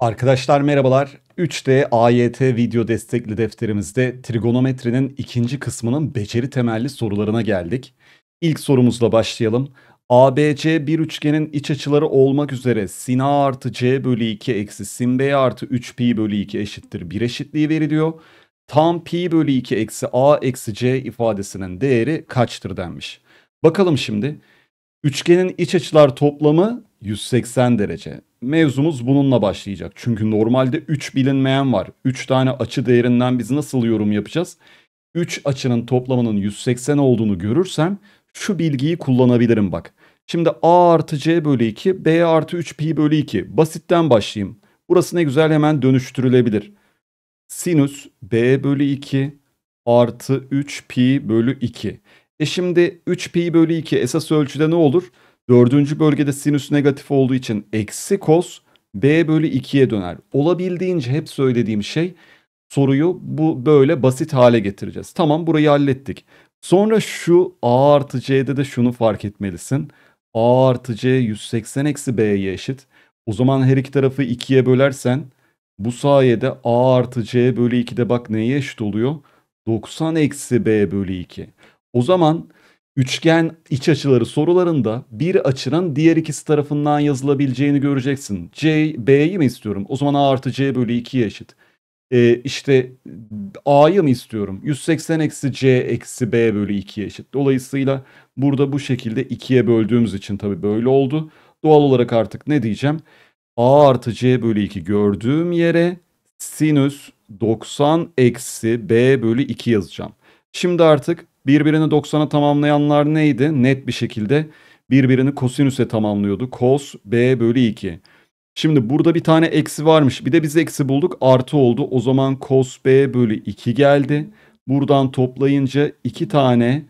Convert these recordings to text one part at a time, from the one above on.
Arkadaşlar merhabalar. 3D AYT video destekli defterimizde trigonometrinin ikinci kısmının beceri temelli sorularına geldik. İlk sorumuzla başlayalım. ABC bir üçgenin iç açıları olmak üzere sin A artı C bölü 2 eksi sin B artı 3 pi bölü 2 eşittir 1 eşitliği veriliyor. Tam pi bölü 2 eksi A eksi C ifadesinin değeri kaçtır denmiş. Bakalım şimdi. Üçgenin iç açılar toplamı 180 derece mevzumuz bununla başlayacak. Çünkü normalde 3 bilinmeyen var. 3 tane açı değerinden biz nasıl yorum yapacağız? 3 açının toplamının 180 olduğunu görürsem şu bilgiyi kullanabilirim bak. Şimdi A artı C bölü 2, B artı 3 pi bölü 2. Basitten başlayayım. Burası ne güzel hemen dönüştürülebilir. Sinüs B bölü 2 artı 3 pi bölü 2. E şimdi 3 pi bölü 2 esas ölçüde ne olur? Dördüncü bölgede sinüs negatif olduğu için eksi kos b bölü 2'ye döner. Olabildiğince hep söylediğim şey soruyu bu böyle basit hale getireceğiz. Tamam burayı hallettik. Sonra şu a artı c'de de şunu fark etmelisin. a artı c 180 eksi b'ye eşit. O zaman her iki tarafı 2'ye bölersen bu sayede a artı c bölü 2'de bak neye eşit oluyor? 90 eksi b bölü 2. O zaman üçgen iç açıları sorularında bir açının diğer ikisi tarafından yazılabileceğini göreceksin. C, B'yi mi istiyorum? O zaman A artı C bölü 2 eşit. Ee, işte A'yı mı istiyorum? 180 eksi C eksi B bölü 2 eşit. Dolayısıyla burada bu şekilde 2'ye böldüğümüz için tabii böyle oldu. Doğal olarak artık ne diyeceğim? A artı C bölü 2 gördüğüm yere sinüs 90 eksi B bölü 2 yazacağım. Şimdi artık Birbirini 90'a tamamlayanlar neydi? Net bir şekilde birbirini kosinüse tamamlıyordu. Cos b bölü 2. Şimdi burada bir tane eksi varmış. Bir de biz eksi bulduk artı oldu. O zaman cos b bölü 2 geldi. Buradan toplayınca 2 tane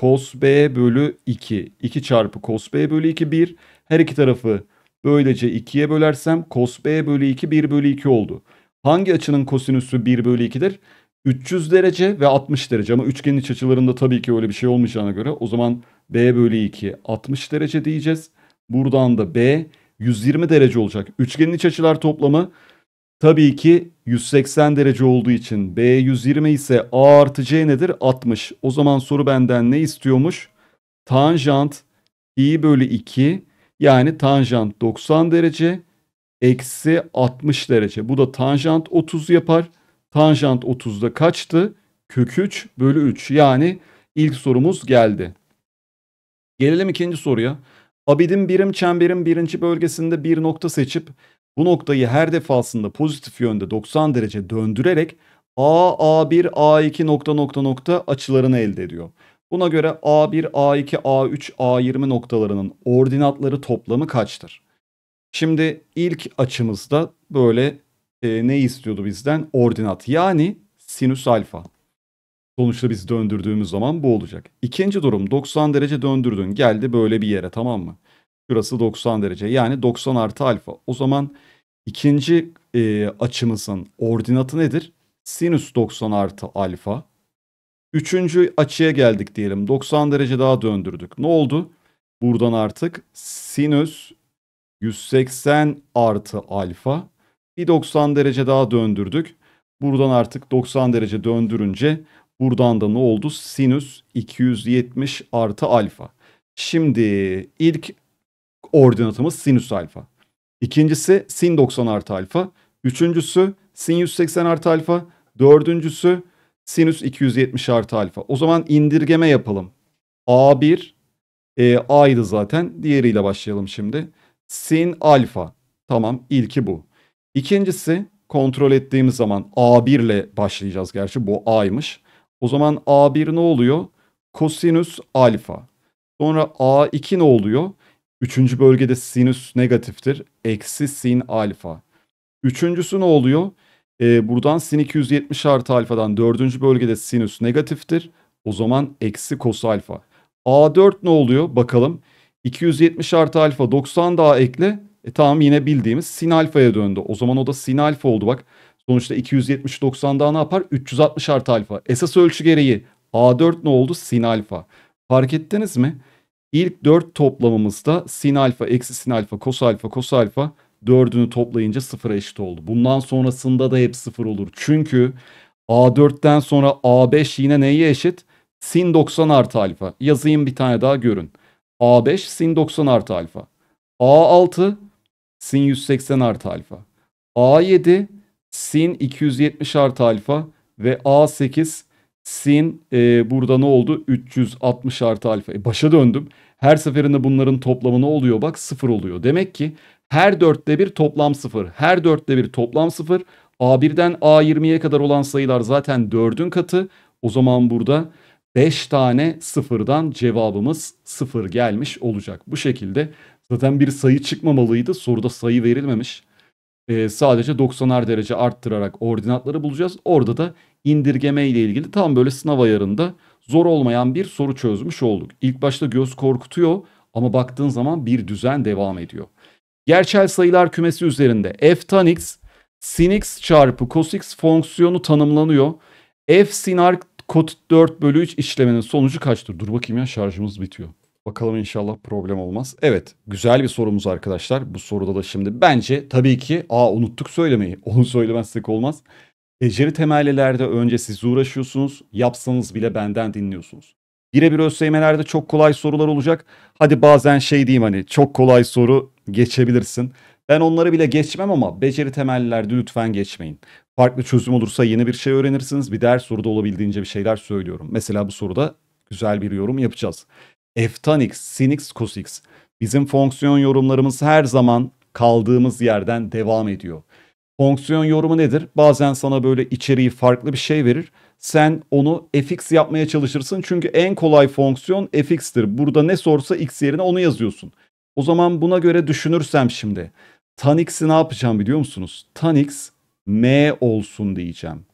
cos b bölü 2. 2 çarpı cos b bölü 2 1. Her iki tarafı böylece 2'ye bölersem cos b bölü 2 1 bölü 2 oldu. Hangi açının kosinüsü 1 bölü 2'dir? 300 derece ve 60 derece ama üçgenin iç açılarında tabii ki öyle bir şey olmayacağına göre o zaman B bölü 2 60 derece diyeceğiz. Buradan da B 120 derece olacak. Üçgenin iç açılar toplamı tabii ki 180 derece olduğu için B 120 ise A artı C nedir? 60. O zaman soru benden ne istiyormuş? Tanjant i bölü 2 yani tanjant 90 derece eksi 60 derece. Bu da tanjant 30 yapar. Tanjant 30'da kaçtı? Kök 3 bölü 3. Yani ilk sorumuz geldi. Gelelim ikinci soruya. Abidin birim çemberin birinci bölgesinde bir nokta seçip bu noktayı her defasında pozitif yönde 90 derece döndürerek A, A1, A2 nokta nokta nokta açılarını elde ediyor. Buna göre A1, A2, A3, A20 noktalarının ordinatları toplamı kaçtır? Şimdi ilk açımızda böyle e, ne istiyordu bizden? Ordinat yani sinüs alfa. Sonuçta biz döndürdüğümüz zaman bu olacak. İkinci durum 90 derece döndürdün geldi böyle bir yere tamam mı? Şurası 90 derece yani 90 artı alfa. O zaman ikinci e, açımızın ordinatı nedir? Sinüs 90 artı alfa. Üçüncü açıya geldik diyelim. 90 derece daha döndürdük. Ne oldu? Buradan artık sinüs 180 artı alfa bir 90 derece daha döndürdük. Buradan artık 90 derece döndürünce buradan da ne oldu? Sinüs 270 artı alfa. Şimdi ilk ordinatımız sinüs alfa. İkincisi sin 90 artı alfa. Üçüncüsü sin 180 artı alfa. Dördüncüsü sinüs 270 artı alfa. O zaman indirgeme yapalım. A1 e, A'ydı zaten. Diğeriyle başlayalım şimdi. Sin alfa. Tamam ilki bu. İkincisi kontrol ettiğimiz zaman A1 ile başlayacağız gerçi bu A'ymış. O zaman A1 ne oluyor? Kosinüs alfa. Sonra A2 ne oluyor? Üçüncü bölgede sinüs negatiftir. Eksi sin alfa. Üçüncüsü ne oluyor? Ee, buradan sin 270 artı alfadan dördüncü bölgede sinüs negatiftir. O zaman eksi kos alfa. A4 ne oluyor? Bakalım. 270 artı alfa 90 daha ekle. E tamam yine bildiğimiz sin alfaya döndü. O zaman o da sin alfa oldu bak. Sonuçta 270 90 daha ne yapar? 360 artı alfa. Esas ölçü gereği A4 ne oldu? Sin alfa. Fark ettiniz mi? İlk 4 toplamımızda sin alfa eksi sin alfa kos alfa kos alfa dördünü toplayınca sıfıra eşit oldu. Bundan sonrasında da hep sıfır olur. Çünkü A4'ten sonra A5 yine neye eşit? Sin 90 artı alfa. Yazayım bir tane daha görün. A5 sin 90 artı alfa. A6 sin 180 artı alfa. A7 sin 270 artı alfa ve A8 sin e, burada ne oldu? 360 artı alfa. E, başa döndüm. Her seferinde bunların toplamı ne oluyor? Bak sıfır oluyor. Demek ki her dörtte bir toplam sıfır. Her dörtte bir toplam sıfır. A1'den A20'ye kadar olan sayılar zaten dördün katı. O zaman burada 5 tane sıfırdan cevabımız sıfır gelmiş olacak. Bu şekilde Zaten bir sayı çıkmamalıydı. Soruda sayı verilmemiş. E, sadece 90'ar derece arttırarak ordinatları bulacağız. Orada da indirgeme ile ilgili tam böyle sınav ayarında zor olmayan bir soru çözmüş olduk. İlk başta göz korkutuyor ama baktığın zaman bir düzen devam ediyor. Gerçel sayılar kümesi üzerinde f tan x sin x çarpı cos x fonksiyonu tanımlanıyor. f sin arc kod 4 bölü 3 işleminin sonucu kaçtır? Dur bakayım ya şarjımız bitiyor. Bakalım inşallah problem olmaz. Evet güzel bir sorumuz arkadaşlar. Bu soruda da şimdi bence tabii ki aa unuttuk söylemeyi. Onu söylemezsek olmaz. Beceri temelilerde önce siz uğraşıyorsunuz. Yapsanız bile benden dinliyorsunuz. Birebir ÖSYM'lerde çok kolay sorular olacak. Hadi bazen şey diyeyim hani çok kolay soru geçebilirsin. Ben onları bile geçmem ama beceri temellilerde lütfen geçmeyin. Farklı çözüm olursa yeni bir şey öğrenirsiniz. Bir ders soruda olabildiğince bir şeyler söylüyorum. Mesela bu soruda güzel bir yorum yapacağız f tan x, Bizim fonksiyon yorumlarımız her zaman kaldığımız yerden devam ediyor. Fonksiyon yorumu nedir? Bazen sana böyle içeriği farklı bir şey verir. Sen onu fx yapmaya çalışırsın. Çünkü en kolay fonksiyon fx'tir. Burada ne sorsa x yerine onu yazıyorsun. O zaman buna göre düşünürsem şimdi. Tan ne yapacağım biliyor musunuz? Tan m olsun diyeceğim.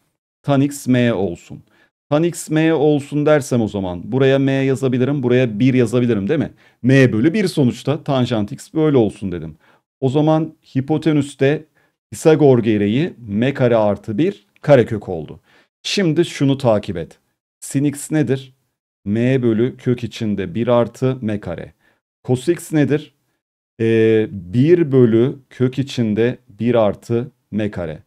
Tan m olsun. Tan x m olsun dersem o zaman buraya m yazabilirim, buraya 1 yazabilirim değil mi? m bölü 1 sonuçta tanjant x böyle olsun dedim. O zaman hipotenüste Pisagor gereği m kare artı 1 karekök oldu. Şimdi şunu takip et. Sin x nedir? m bölü kök içinde 1 artı m kare. Cos x nedir? Ee, 1 bölü kök içinde 1 artı m kare.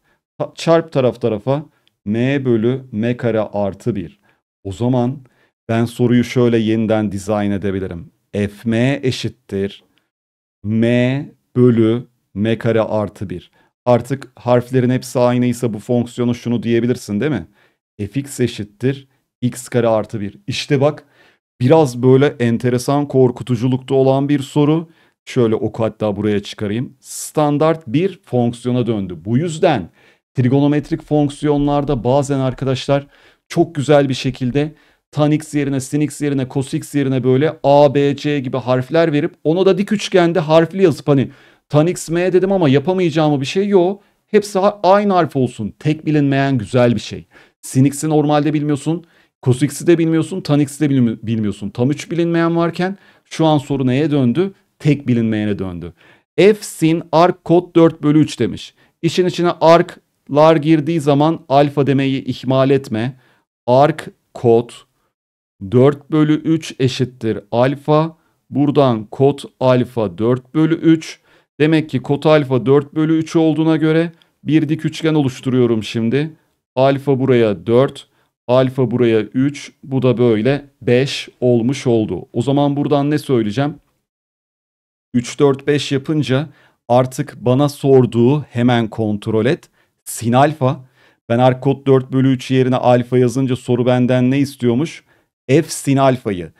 Çarp taraf tarafa m bölü m kare artı 1. O zaman ben soruyu şöyle yeniden dizayn edebilirim. fm eşittir m bölü m kare artı 1. Artık harflerin hepsi aynıysa bu fonksiyonu şunu diyebilirsin değil mi? fx eşittir x kare artı 1. İşte bak biraz böyle enteresan korkutuculukta olan bir soru. Şöyle oku hatta buraya çıkarayım. Standart bir fonksiyona döndü. Bu yüzden Trigonometrik fonksiyonlarda bazen arkadaşlar çok güzel bir şekilde tan x yerine sin x yerine cos x yerine böyle a, b, c gibi harfler verip ona da dik üçgende harfli yazıp hani tan x, m dedim ama yapamayacağımı bir şey yok. Hepsi aynı harf olsun. Tek bilinmeyen güzel bir şey. Sin x'i normalde bilmiyorsun. Cos x'i de bilmiyorsun. Tan x'i de bilmiyorsun. Tam 3 bilinmeyen varken şu an soru neye döndü? Tek bilinmeyene döndü. F sin arc kod 4 bölü 3 demiş. İşin içine arc lar girdiği zaman alfa demeyi ihmal etme. Ark kod 4 bölü 3 eşittir alfa. Buradan kod alfa 4 bölü 3. Demek ki kod alfa 4 bölü 3 olduğuna göre bir dik üçgen oluşturuyorum şimdi. Alfa buraya 4, alfa buraya 3, bu da böyle 5 olmuş oldu. O zaman buradan ne söyleyeceğim? 3, 4, 5 yapınca artık bana sorduğu hemen kontrol et. Sin Alfa. Ben Arkod 4 bölü 3 yerine alfa yazınca soru benden ne istiyormuş? F sin alfayı.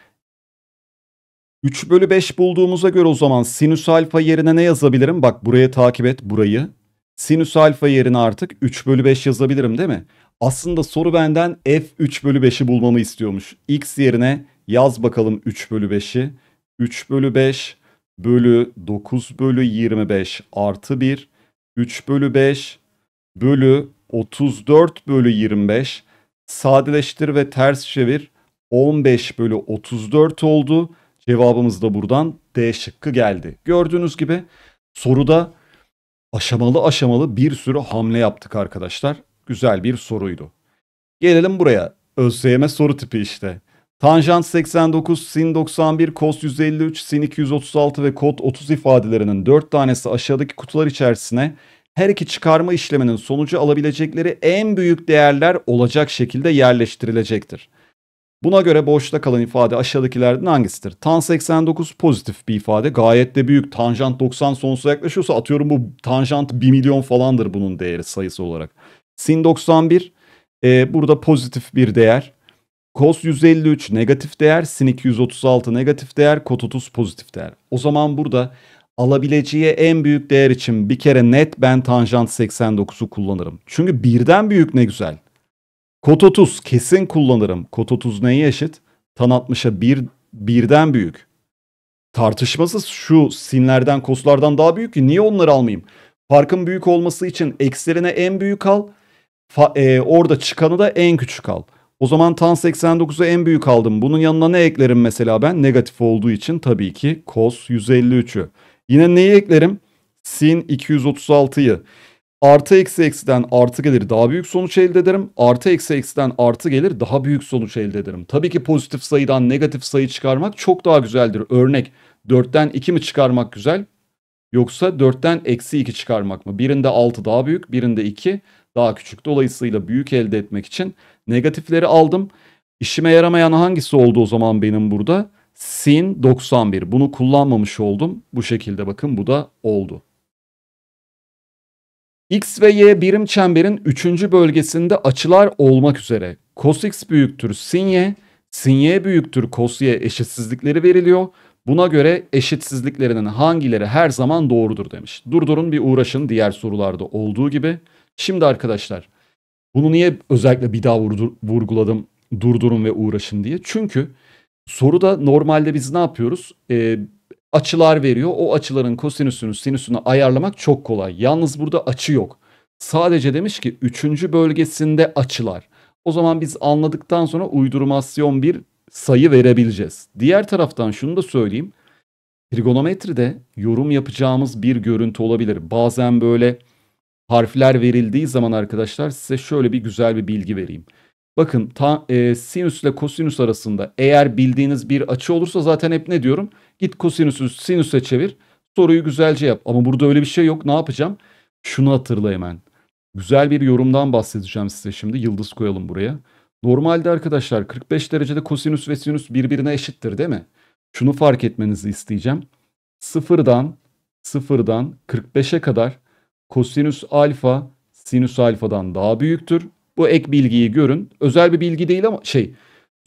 3 bölü 5 bulduğumuza göre o zaman sinüs alfa yerine ne yazabilirim? Bak buraya takip et burayı. Sinüs alfa yerine artık 3 bölü 5 yazabilirim değil mi? Aslında soru benden f 3 bölü 5'i bulmamı istiyormuş. X yerine yaz bakalım 3 bölü 5'i. 3 bölü 5 bölü 9 bölü 25 artı 1. 3 bölü 5 bölü 34 bölü 25 sadeleştir ve ters çevir 15 bölü 34 oldu. Cevabımız da buradan D şıkkı geldi. Gördüğünüz gibi soruda aşamalı aşamalı bir sürü hamle yaptık arkadaşlar. Güzel bir soruydu. Gelelim buraya. ÖSYM soru tipi işte. Tanjant 89, sin 91, cos 153, sin 236 ve kod 30 ifadelerinin 4 tanesi aşağıdaki kutular içerisine her iki çıkarma işleminin sonucu alabilecekleri en büyük değerler olacak şekilde yerleştirilecektir. Buna göre boşta kalan ifade aşağıdakilerden hangisidir? Tan 89 pozitif bir ifade. Gayet de büyük. Tanjant 90 sonsuza yaklaşıyorsa atıyorum bu tanjant 1 milyon falandır bunun değeri sayısı olarak. Sin 91 e, burada pozitif bir değer. Cos 153 negatif değer. Sin 236 negatif değer. Kot 30 pozitif değer. O zaman burada alabileceği en büyük değer için bir kere net ben tanjant 89'u kullanırım. Çünkü birden büyük ne güzel. Kot 30 kesin kullanırım. Kot 30 neye eşit? Tan 60'a bir, birden büyük. Tartışmasız şu sinlerden koslardan daha büyük ki niye onları almayayım? Farkın büyük olması için eksilerine en büyük al. Fa, e, orada çıkanı da en küçük al. O zaman tan 89'u en büyük aldım. Bunun yanına ne eklerim mesela ben? Negatif olduğu için tabii ki cos 153'ü. Yine neyi eklerim? Sin 236'yı. Artı eksi eksiden artı gelir daha büyük sonuç elde ederim. Artı eksi eksiden artı gelir daha büyük sonuç elde ederim. Tabii ki pozitif sayıdan negatif sayı çıkarmak çok daha güzeldir. Örnek 4'ten 2 mi çıkarmak güzel? Yoksa 4'ten eksi 2 çıkarmak mı? Birinde 6 daha büyük, birinde 2 daha küçük. Dolayısıyla büyük elde etmek için negatifleri aldım. İşime yaramayan hangisi oldu o zaman benim burada? sin 91. Bunu kullanmamış oldum. Bu şekilde bakın bu da oldu. X ve Y birim çemberin 3. bölgesinde açılar olmak üzere cos x büyüktür sin y, sin y büyüktür cos y eşitsizlikleri veriliyor. Buna göre eşitsizliklerinin hangileri her zaman doğrudur demiş. Durdurun bir uğraşın diğer sorularda olduğu gibi. Şimdi arkadaşlar bunu niye özellikle bir daha vurdur, vurguladım durdurun ve uğraşın diye. Çünkü Soru da normalde biz ne yapıyoruz? E, açılar veriyor. O açıların kosinüsünü sinüsünü ayarlamak çok kolay. Yalnız burada açı yok. Sadece demiş ki üçüncü bölgesinde açılar. O zaman biz anladıktan sonra uydurmasyon bir sayı verebileceğiz. Diğer taraftan şunu da söyleyeyim. Trigonometride yorum yapacağımız bir görüntü olabilir. Bazen böyle harfler verildiği zaman arkadaşlar size şöyle bir güzel bir bilgi vereyim. Bakın ta, e, sinüs ile kosinüs arasında eğer bildiğiniz bir açı olursa zaten hep ne diyorum? Git kosinüsü sinüse çevir. Soruyu güzelce yap. Ama burada öyle bir şey yok. Ne yapacağım? Şunu hatırla hemen. Güzel bir yorumdan bahsedeceğim size şimdi. Yıldız koyalım buraya. Normalde arkadaşlar 45 derecede kosinüs ve sinüs birbirine eşittir değil mi? Şunu fark etmenizi isteyeceğim. Sıfırdan sıfırdan 45'e kadar kosinüs alfa sinüs alfadan daha büyüktür. Bu ek bilgiyi görün. Özel bir bilgi değil ama şey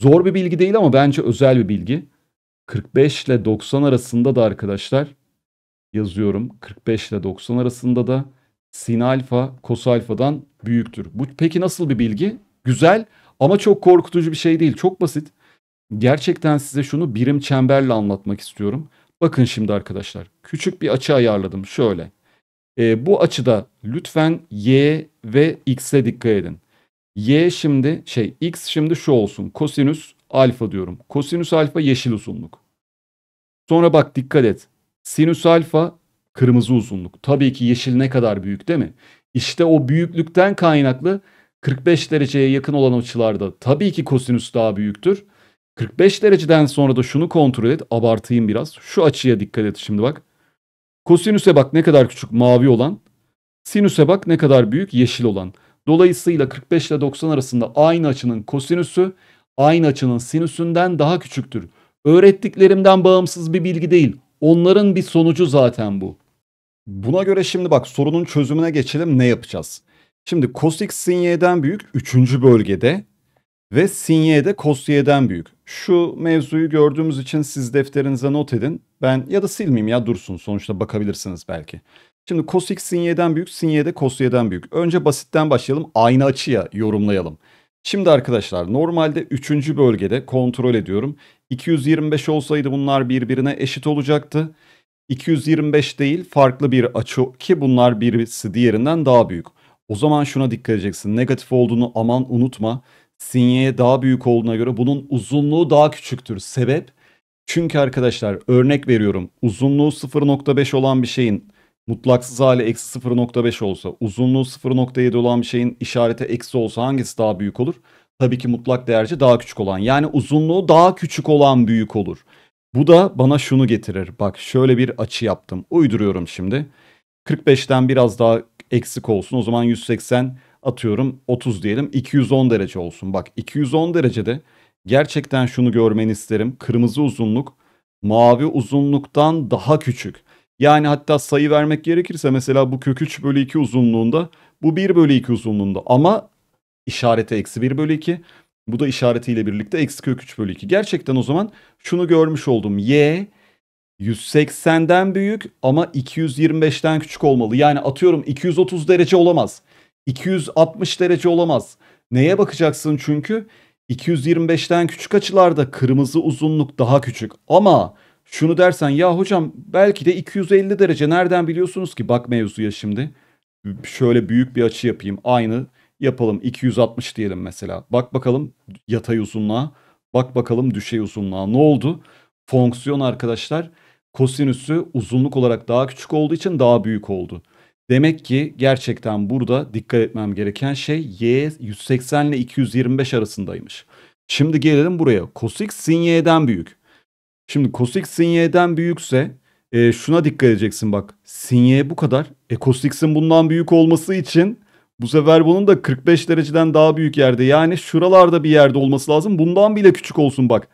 zor bir bilgi değil ama bence özel bir bilgi. 45 ile 90 arasında da arkadaşlar yazıyorum. 45 ile 90 arasında da sin alfa kos alfadan büyüktür. Bu peki nasıl bir bilgi? Güzel ama çok korkutucu bir şey değil. Çok basit. Gerçekten size şunu birim çemberle anlatmak istiyorum. Bakın şimdi arkadaşlar. Küçük bir açı ayarladım şöyle. E, bu açıda lütfen y ve x'e dikkat edin. Y şimdi şey x şimdi şu olsun. Kosinüs alfa diyorum. Kosinüs alfa yeşil uzunluk. Sonra bak dikkat et. Sinüs alfa kırmızı uzunluk. Tabii ki yeşil ne kadar büyük değil mi? İşte o büyüklükten kaynaklı 45 dereceye yakın olan açılarda tabii ki kosinüs daha büyüktür. 45 dereceden sonra da şunu kontrol et. Abartayım biraz. Şu açıya dikkat et şimdi bak. Kosinüse bak ne kadar küçük mavi olan. Sinüse bak ne kadar büyük yeşil olan. Dolayısıyla 45 ile 90 arasında aynı açının kosinüsü aynı açının sinüsünden daha küçüktür. Öğrettiklerimden bağımsız bir bilgi değil. Onların bir sonucu zaten bu. Buna göre şimdi bak sorunun çözümüne geçelim ne yapacağız? Şimdi cos x sin y'den büyük 3. bölgede ve sin y'de de cos y'den büyük. Şu mevzuyu gördüğümüz için siz defterinize not edin. Ben ya da silmeyeyim ya dursun sonuçta bakabilirsiniz belki. Şimdi cos x sin y'den büyük, sin y de cos y'den büyük. Önce basitten başlayalım, aynı açıya yorumlayalım. Şimdi arkadaşlar normalde 3. bölgede kontrol ediyorum. 225 olsaydı bunlar birbirine eşit olacaktı. 225 değil farklı bir açı ki bunlar birisi diğerinden daha büyük. O zaman şuna dikkat edeceksin. Negatif olduğunu aman unutma. Sinye'ye daha büyük olduğuna göre bunun uzunluğu daha küçüktür. Sebep? Çünkü arkadaşlar örnek veriyorum. Uzunluğu 0.5 olan bir şeyin mutlaksız hali eksi 0.5 olsa, uzunluğu 0.7 olan bir şeyin işareti eksi olsa hangisi daha büyük olur? Tabii ki mutlak değerci daha küçük olan. Yani uzunluğu daha küçük olan büyük olur. Bu da bana şunu getirir. Bak şöyle bir açı yaptım. Uyduruyorum şimdi. 45'ten biraz daha eksik olsun. O zaman 180 atıyorum 30 diyelim. 210 derece olsun. Bak 210 derecede gerçekten şunu görmeni isterim. Kırmızı uzunluk mavi uzunluktan daha küçük. Yani hatta sayı vermek gerekirse mesela bu kök 3 bölü 2 uzunluğunda bu 1 bölü 2 uzunluğunda ama işareti eksi 1 bölü 2 bu da işaretiyle birlikte eksi kök 3 bölü 2. Gerçekten o zaman şunu görmüş oldum. Y 180'den büyük ama 225'ten küçük olmalı. Yani atıyorum 230 derece olamaz. 260 derece olamaz. Neye bakacaksın çünkü? 225'ten küçük açılarda kırmızı uzunluk daha küçük ama şunu dersen ya hocam belki de 250 derece nereden biliyorsunuz ki bak mevzuya şimdi. Şöyle büyük bir açı yapayım aynı yapalım 260 diyelim mesela. Bak bakalım yatay uzunluğa bak bakalım düşey uzunluğa ne oldu? Fonksiyon arkadaşlar kosinüsü uzunluk olarak daha küçük olduğu için daha büyük oldu. Demek ki gerçekten burada dikkat etmem gereken şey y 180 ile 225 arasındaymış. Şimdi gelelim buraya. Cos sin y'den büyük. Şimdi Cosix Sinye'den büyükse e, şuna dikkat edeceksin bak. Sinye bu kadar. E Cosix'in bundan büyük olması için bu sefer bunun da 45 dereceden daha büyük yerde yani şuralarda bir yerde olması lazım. Bundan bile küçük olsun bak.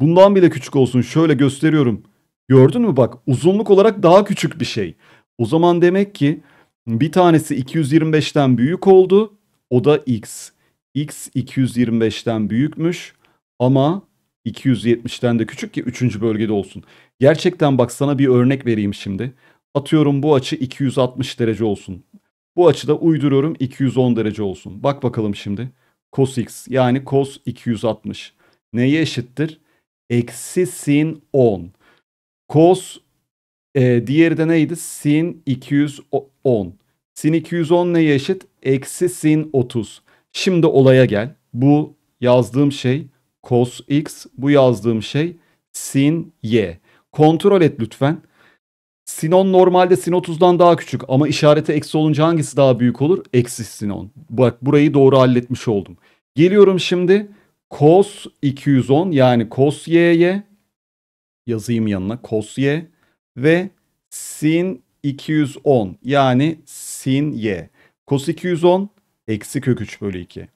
Bundan bile küçük olsun. Şöyle gösteriyorum. Gördün mü bak uzunluk olarak daha küçük bir şey. O zaman demek ki bir tanesi 225'ten büyük oldu. O da x. x 225'ten büyükmüş ama 270'ten de küçük ki 3. bölgede olsun. Gerçekten bak sana bir örnek vereyim şimdi. Atıyorum bu açı 260 derece olsun. Bu açıda uyduruyorum 210 derece olsun. Bak bakalım şimdi. Cos x yani cos 260. Neye eşittir? Eksi sin 10. Cos e, diğeri de neydi? Sin 210. Sin 210 neye eşit? Eksi sin 30. Şimdi olaya gel. Bu yazdığım şey cos x bu yazdığım şey sin y. Kontrol et lütfen. Sin 10 normalde sin 30'dan daha küçük ama işareti eksi olunca hangisi daha büyük olur? Eksi sin 10. Bak burayı doğru halletmiş oldum. Geliyorum şimdi cos 210 yani cos y'ye yazayım yanına cos y ve sin 210 yani sin y. Cos 210 eksi kök 3 bölü 2.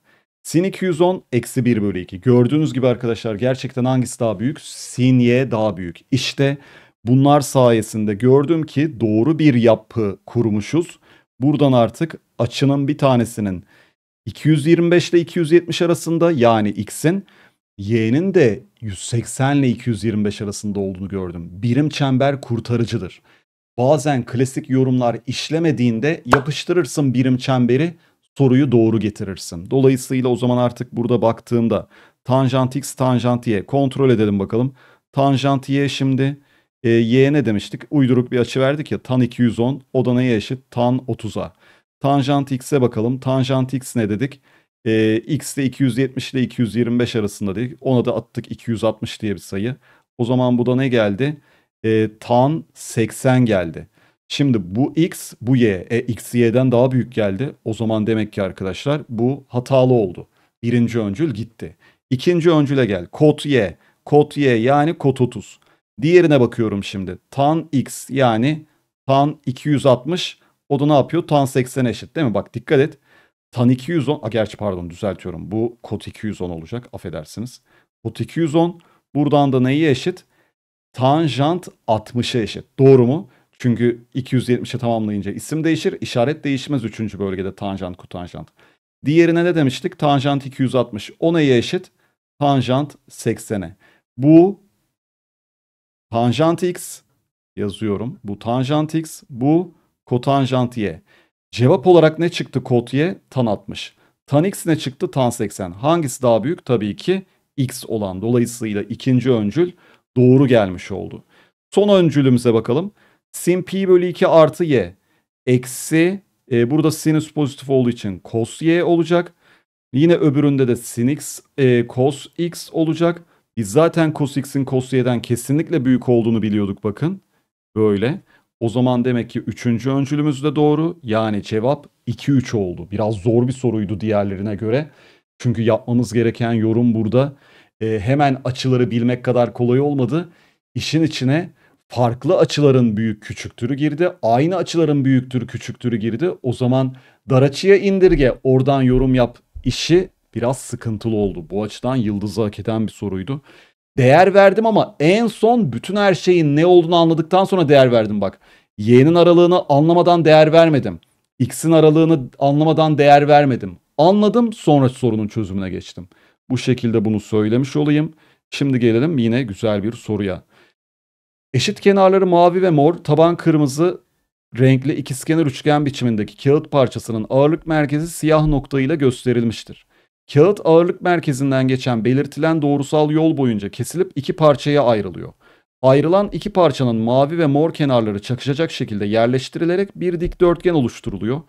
Sin 210 eksi 1 bölü 2. Gördüğünüz gibi arkadaşlar gerçekten hangisi daha büyük? Sin Y daha büyük. İşte bunlar sayesinde gördüm ki doğru bir yapı kurmuşuz. Buradan artık açının bir tanesinin 225 ile 270 arasında yani x'in y'nin de 180 ile 225 arasında olduğunu gördüm. Birim çember kurtarıcıdır. Bazen klasik yorumlar işlemediğinde yapıştırırsın birim çemberi soruyu doğru getirirsin. Dolayısıyla o zaman artık burada baktığımda tanjant x tanjant y kontrol edelim bakalım. Tanjant y şimdi e, y ne demiştik? Uyduruk bir açı verdik ya tan 210 o da neye eşit? Tan 30'a. Tanjant x'e bakalım. Tanjant x ne dedik? E, x de 270 ile 225 arasında dedik. Ona da attık 260 diye bir sayı. O zaman bu da ne geldi? E, tan 80 geldi. Şimdi bu x bu y. E x y'den daha büyük geldi. O zaman demek ki arkadaşlar bu hatalı oldu. Birinci öncül gitti. İkinci öncüle gel. Kot y. Kot y yani kot 30. Diğerine bakıyorum şimdi. Tan x yani tan 260. O da ne yapıyor? Tan 80 eşit değil mi? Bak dikkat et. Tan 210. A, gerçi pardon düzeltiyorum. Bu kot 210 olacak. Affedersiniz. Kot 210. Buradan da neyi eşit? Tanjant 60'a eşit. Doğru mu? Çünkü 270'e tamamlayınca isim değişir. işaret değişmez 3. bölgede tanjant kutanjant. Diğerine ne demiştik? Tanjant 260. O neye eşit? Tanjant 80'e. Bu tanjant x yazıyorum. Bu tanjant x, bu kotanjant y. Cevap olarak ne çıktı kot y? Tan 60. Tan x ne çıktı? Tan 80. Hangisi daha büyük? Tabii ki x olan. Dolayısıyla ikinci öncül doğru gelmiş oldu. Son öncülümüze bakalım sin pi bölü 2 artı y eksi e, burada sinüs pozitif olduğu için cos y olacak. Yine öbüründe de sin x e, cos x olacak. Biz zaten cos x'in cos y'den kesinlikle büyük olduğunu biliyorduk bakın. Böyle. O zaman demek ki üçüncü öncülümüz de doğru. Yani cevap 2-3 oldu. Biraz zor bir soruydu diğerlerine göre. Çünkü yapmamız gereken yorum burada e, hemen açıları bilmek kadar kolay olmadı. İşin içine farklı açıların büyük küçüktürü girdi. Aynı açıların büyüktürü küçüktürü girdi. O zaman dar açıya indirge oradan yorum yap işi biraz sıkıntılı oldu. Bu açıdan yıldızı hak eden bir soruydu. Değer verdim ama en son bütün her şeyin ne olduğunu anladıktan sonra değer verdim bak. Y'nin aralığını anlamadan değer vermedim. X'in aralığını anlamadan değer vermedim. Anladım sonra sorunun çözümüne geçtim. Bu şekilde bunu söylemiş olayım. Şimdi gelelim yine güzel bir soruya. Eşit kenarları mavi ve mor, taban kırmızı renkli ikizkenar üçgen biçimindeki kağıt parçasının ağırlık merkezi siyah nokta ile gösterilmiştir. Kağıt ağırlık merkezinden geçen belirtilen doğrusal yol boyunca kesilip iki parçaya ayrılıyor. Ayrılan iki parçanın mavi ve mor kenarları çakışacak şekilde yerleştirilerek bir dikdörtgen oluşturuluyor.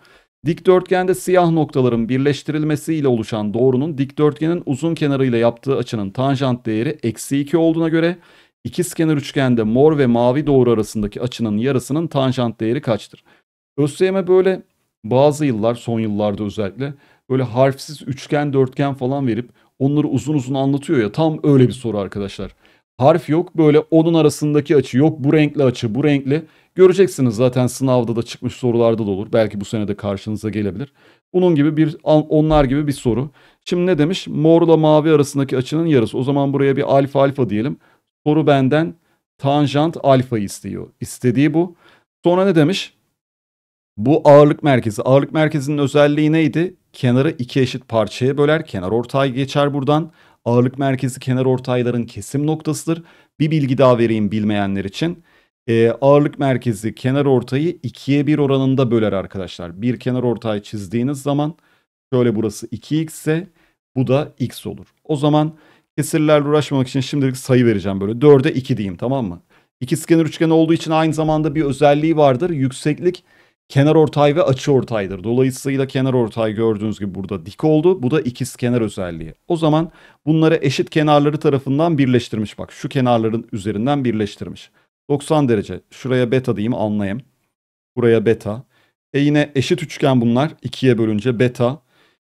Dikdörtgende siyah noktaların birleştirilmesiyle oluşan doğrunun dikdörtgenin uzun kenarıyla yaptığı açının tanjant değeri eksi 2 olduğuna göre İkizkenar üçgende mor ve mavi doğru arasındaki açının yarısının tanjant değeri kaçtır? ÖSYM böyle bazı yıllar, son yıllarda özellikle böyle harfsiz üçgen, dörtgen falan verip onları uzun uzun anlatıyor ya tam öyle bir soru arkadaşlar. Harf yok böyle onun arasındaki açı yok bu renkli açı bu renkli. Göreceksiniz zaten sınavda da çıkmış sorularda da olur. Belki bu sene de karşınıza gelebilir. Bunun gibi bir onlar gibi bir soru. Şimdi ne demiş? Morla mavi arasındaki açının yarısı. O zaman buraya bir alfa alfa diyelim. Soru benden tanjant alfa istiyor. İstediği bu. Sonra ne demiş? Bu ağırlık merkezi. Ağırlık merkezinin özelliği neydi? Kenarı iki eşit parçaya böler. Kenar ortay geçer buradan. Ağırlık merkezi kenar ortayların kesim noktasıdır. Bir bilgi daha vereyim bilmeyenler için. Ee, ağırlık merkezi kenar ortayı ikiye bir oranında böler arkadaşlar. Bir kenar ortay çizdiğiniz zaman şöyle burası 2x ise bu da x olur. O zaman Kesirlerle uğraşmamak için şimdilik sayı vereceğim böyle. 4'e 2 diyeyim tamam mı? İki skener üçgen olduğu için aynı zamanda bir özelliği vardır. Yükseklik kenar ortay ve açı ortaydır. Dolayısıyla kenar ortay gördüğünüz gibi burada dik oldu. Bu da iki kenar özelliği. O zaman bunları eşit kenarları tarafından birleştirmiş. Bak şu kenarların üzerinden birleştirmiş. 90 derece. Şuraya beta diyeyim anlayayım. Buraya beta. E yine eşit üçgen bunlar. 2'ye bölünce beta.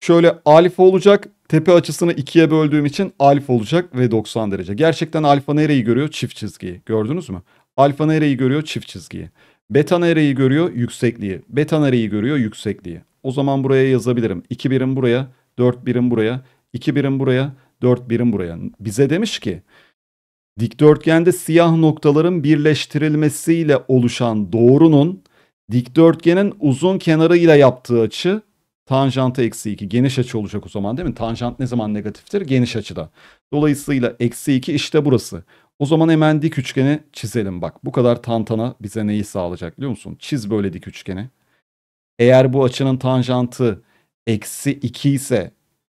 Şöyle alfa olacak. Tepe açısını ikiye böldüğüm için alfa olacak ve 90 derece. Gerçekten alfa nereyi görüyor? Çift çizgiyi. Gördünüz mü? Alfa nereyi görüyor? Çift çizgiyi. Beta nereyi görüyor? Yüksekliği. Beta nereyi görüyor? Yüksekliği. O zaman buraya yazabilirim. 2 birim buraya, 4 birim buraya, 2 birim buraya, 4 birim buraya. Bize demiş ki dikdörtgende siyah noktaların birleştirilmesiyle oluşan doğrunun dikdörtgenin uzun kenarıyla yaptığı açı Tanjanta eksi 2 geniş açı olacak o zaman değil mi? Tanjant ne zaman negatiftir? Geniş açıda. Dolayısıyla eksi 2 işte burası. O zaman hemen dik üçgeni çizelim bak. Bu kadar tantana bize neyi sağlayacak biliyor musun? Çiz böyle dik üçgeni. Eğer bu açının tanjantı eksi 2 ise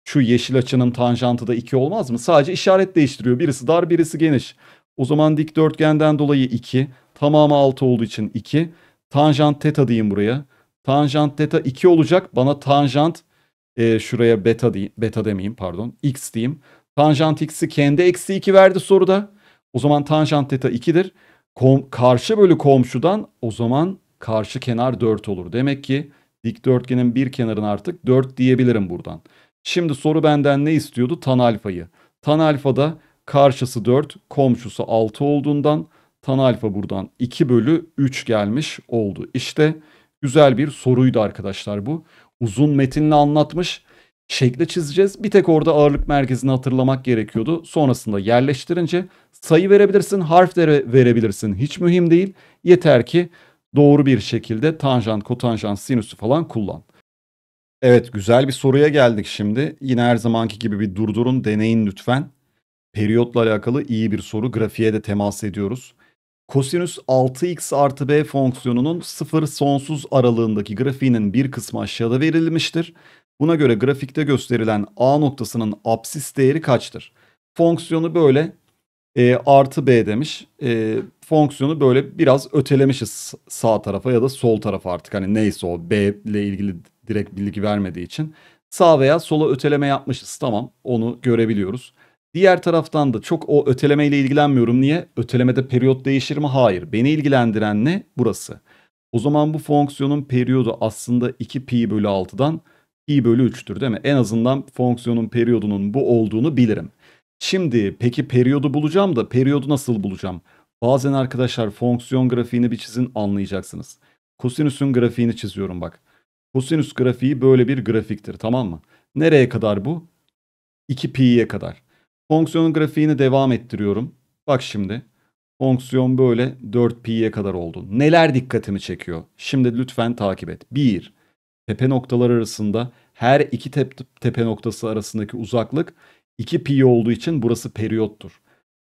şu yeşil açının tanjantı da 2 olmaz mı? Sadece işaret değiştiriyor. Birisi dar birisi geniş. O zaman dikdörtgenden dolayı 2. Tamamı 6 olduğu için 2. Tanjant teta diyeyim buraya. Tanjant theta 2 olacak. Bana tanjant e, şuraya beta, de, beta demeyeyim pardon x diyeyim. Tanjant x'i kendi eksi 2 verdi soruda. O zaman tanjant theta 2'dir. Kom, karşı bölü komşudan o zaman karşı kenar 4 olur. Demek ki dikdörtgenin bir kenarını artık 4 diyebilirim buradan. Şimdi soru benden ne istiyordu? Tan alfayı. Tan alfada karşısı 4, komşusu 6 olduğundan tan alfa buradan 2 bölü 3 gelmiş oldu. İşte bu güzel bir soruydu arkadaşlar bu. Uzun metinle anlatmış. şekle çizeceğiz. Bir tek orada ağırlık merkezini hatırlamak gerekiyordu. Sonrasında yerleştirince sayı verebilirsin, harf de verebilirsin. Hiç mühim değil. Yeter ki doğru bir şekilde tanjant, kotanjant, sinüsü falan kullan. Evet güzel bir soruya geldik şimdi. Yine her zamanki gibi bir durdurun, deneyin lütfen. Periyotla alakalı iyi bir soru. Grafiğe de temas ediyoruz. Kosinüs 6x artı b fonksiyonunun sıfır sonsuz aralığındaki grafiğinin bir kısmı aşağıda verilmiştir. Buna göre grafikte gösterilen a noktasının apsis değeri kaçtır? Fonksiyonu böyle e, artı b demiş. E, fonksiyonu böyle biraz ötelemişiz sağ tarafa ya da sol tarafa artık. Hani neyse o b ile ilgili direkt bilgi vermediği için. Sağ veya sola öteleme yapmışız. Tamam onu görebiliyoruz. Diğer taraftan da çok o ötelemeyle ilgilenmiyorum. Niye? Ötelemede periyot değişir mi? Hayır. Beni ilgilendiren ne? Burası. O zaman bu fonksiyonun periyodu aslında 2 pi bölü 6'dan pi bölü 3'tür değil mi? En azından fonksiyonun periyodunun bu olduğunu bilirim. Şimdi peki periyodu bulacağım da periyodu nasıl bulacağım? Bazen arkadaşlar fonksiyon grafiğini bir çizin anlayacaksınız. Kosinüsün grafiğini çiziyorum bak. Kosinüs grafiği böyle bir grafiktir tamam mı? Nereye kadar bu? 2 pi'ye kadar. Fonksiyonun grafiğini devam ettiriyorum. Bak şimdi. Fonksiyon böyle 4pi'ye kadar oldu. Neler dikkatimi çekiyor? Şimdi lütfen takip et. 1. Tepe noktalar arasında her iki tep tepe noktası arasındaki uzaklık 2 pi olduğu için burası periyottur.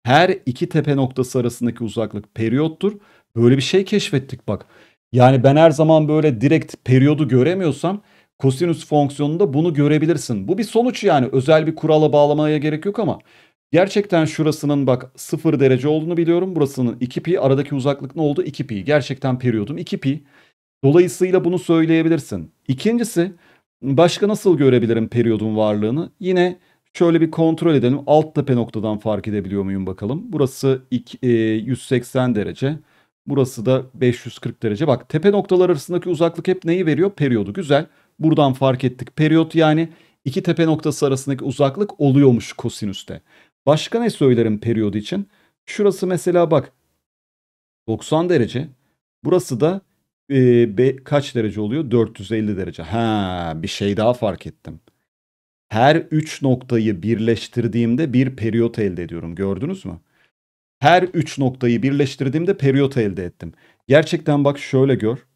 Her iki tepe noktası arasındaki uzaklık periyottur. Böyle bir şey keşfettik bak. Yani ben her zaman böyle direkt periyodu göremiyorsam kosinüs fonksiyonunda bunu görebilirsin. Bu bir sonuç yani özel bir kurala bağlamaya gerek yok ama gerçekten şurasının bak 0 derece olduğunu biliyorum. Burasının 2 pi aradaki uzaklık ne oldu? 2 pi. Gerçekten periyodum 2 pi. Dolayısıyla bunu söyleyebilirsin. İkincisi başka nasıl görebilirim periyodun varlığını? Yine şöyle bir kontrol edelim. Alt tepe noktadan fark edebiliyor muyum bakalım. Burası 180 e, derece. Burası da 540 derece. Bak tepe noktalar arasındaki uzaklık hep neyi veriyor? Periyodu. Güzel. Buradan fark ettik. Periyot yani iki tepe noktası arasındaki uzaklık oluyormuş kosinüste. Başka ne söylerim periyod için? Şurası mesela bak 90 derece. Burası da e, be, kaç derece oluyor? 450 derece. Ha, bir şey daha fark ettim. Her 3 noktayı birleştirdiğimde bir periyot elde ediyorum. Gördünüz mü? Her 3 noktayı birleştirdiğimde periyot elde ettim. Gerçekten bak şöyle gör.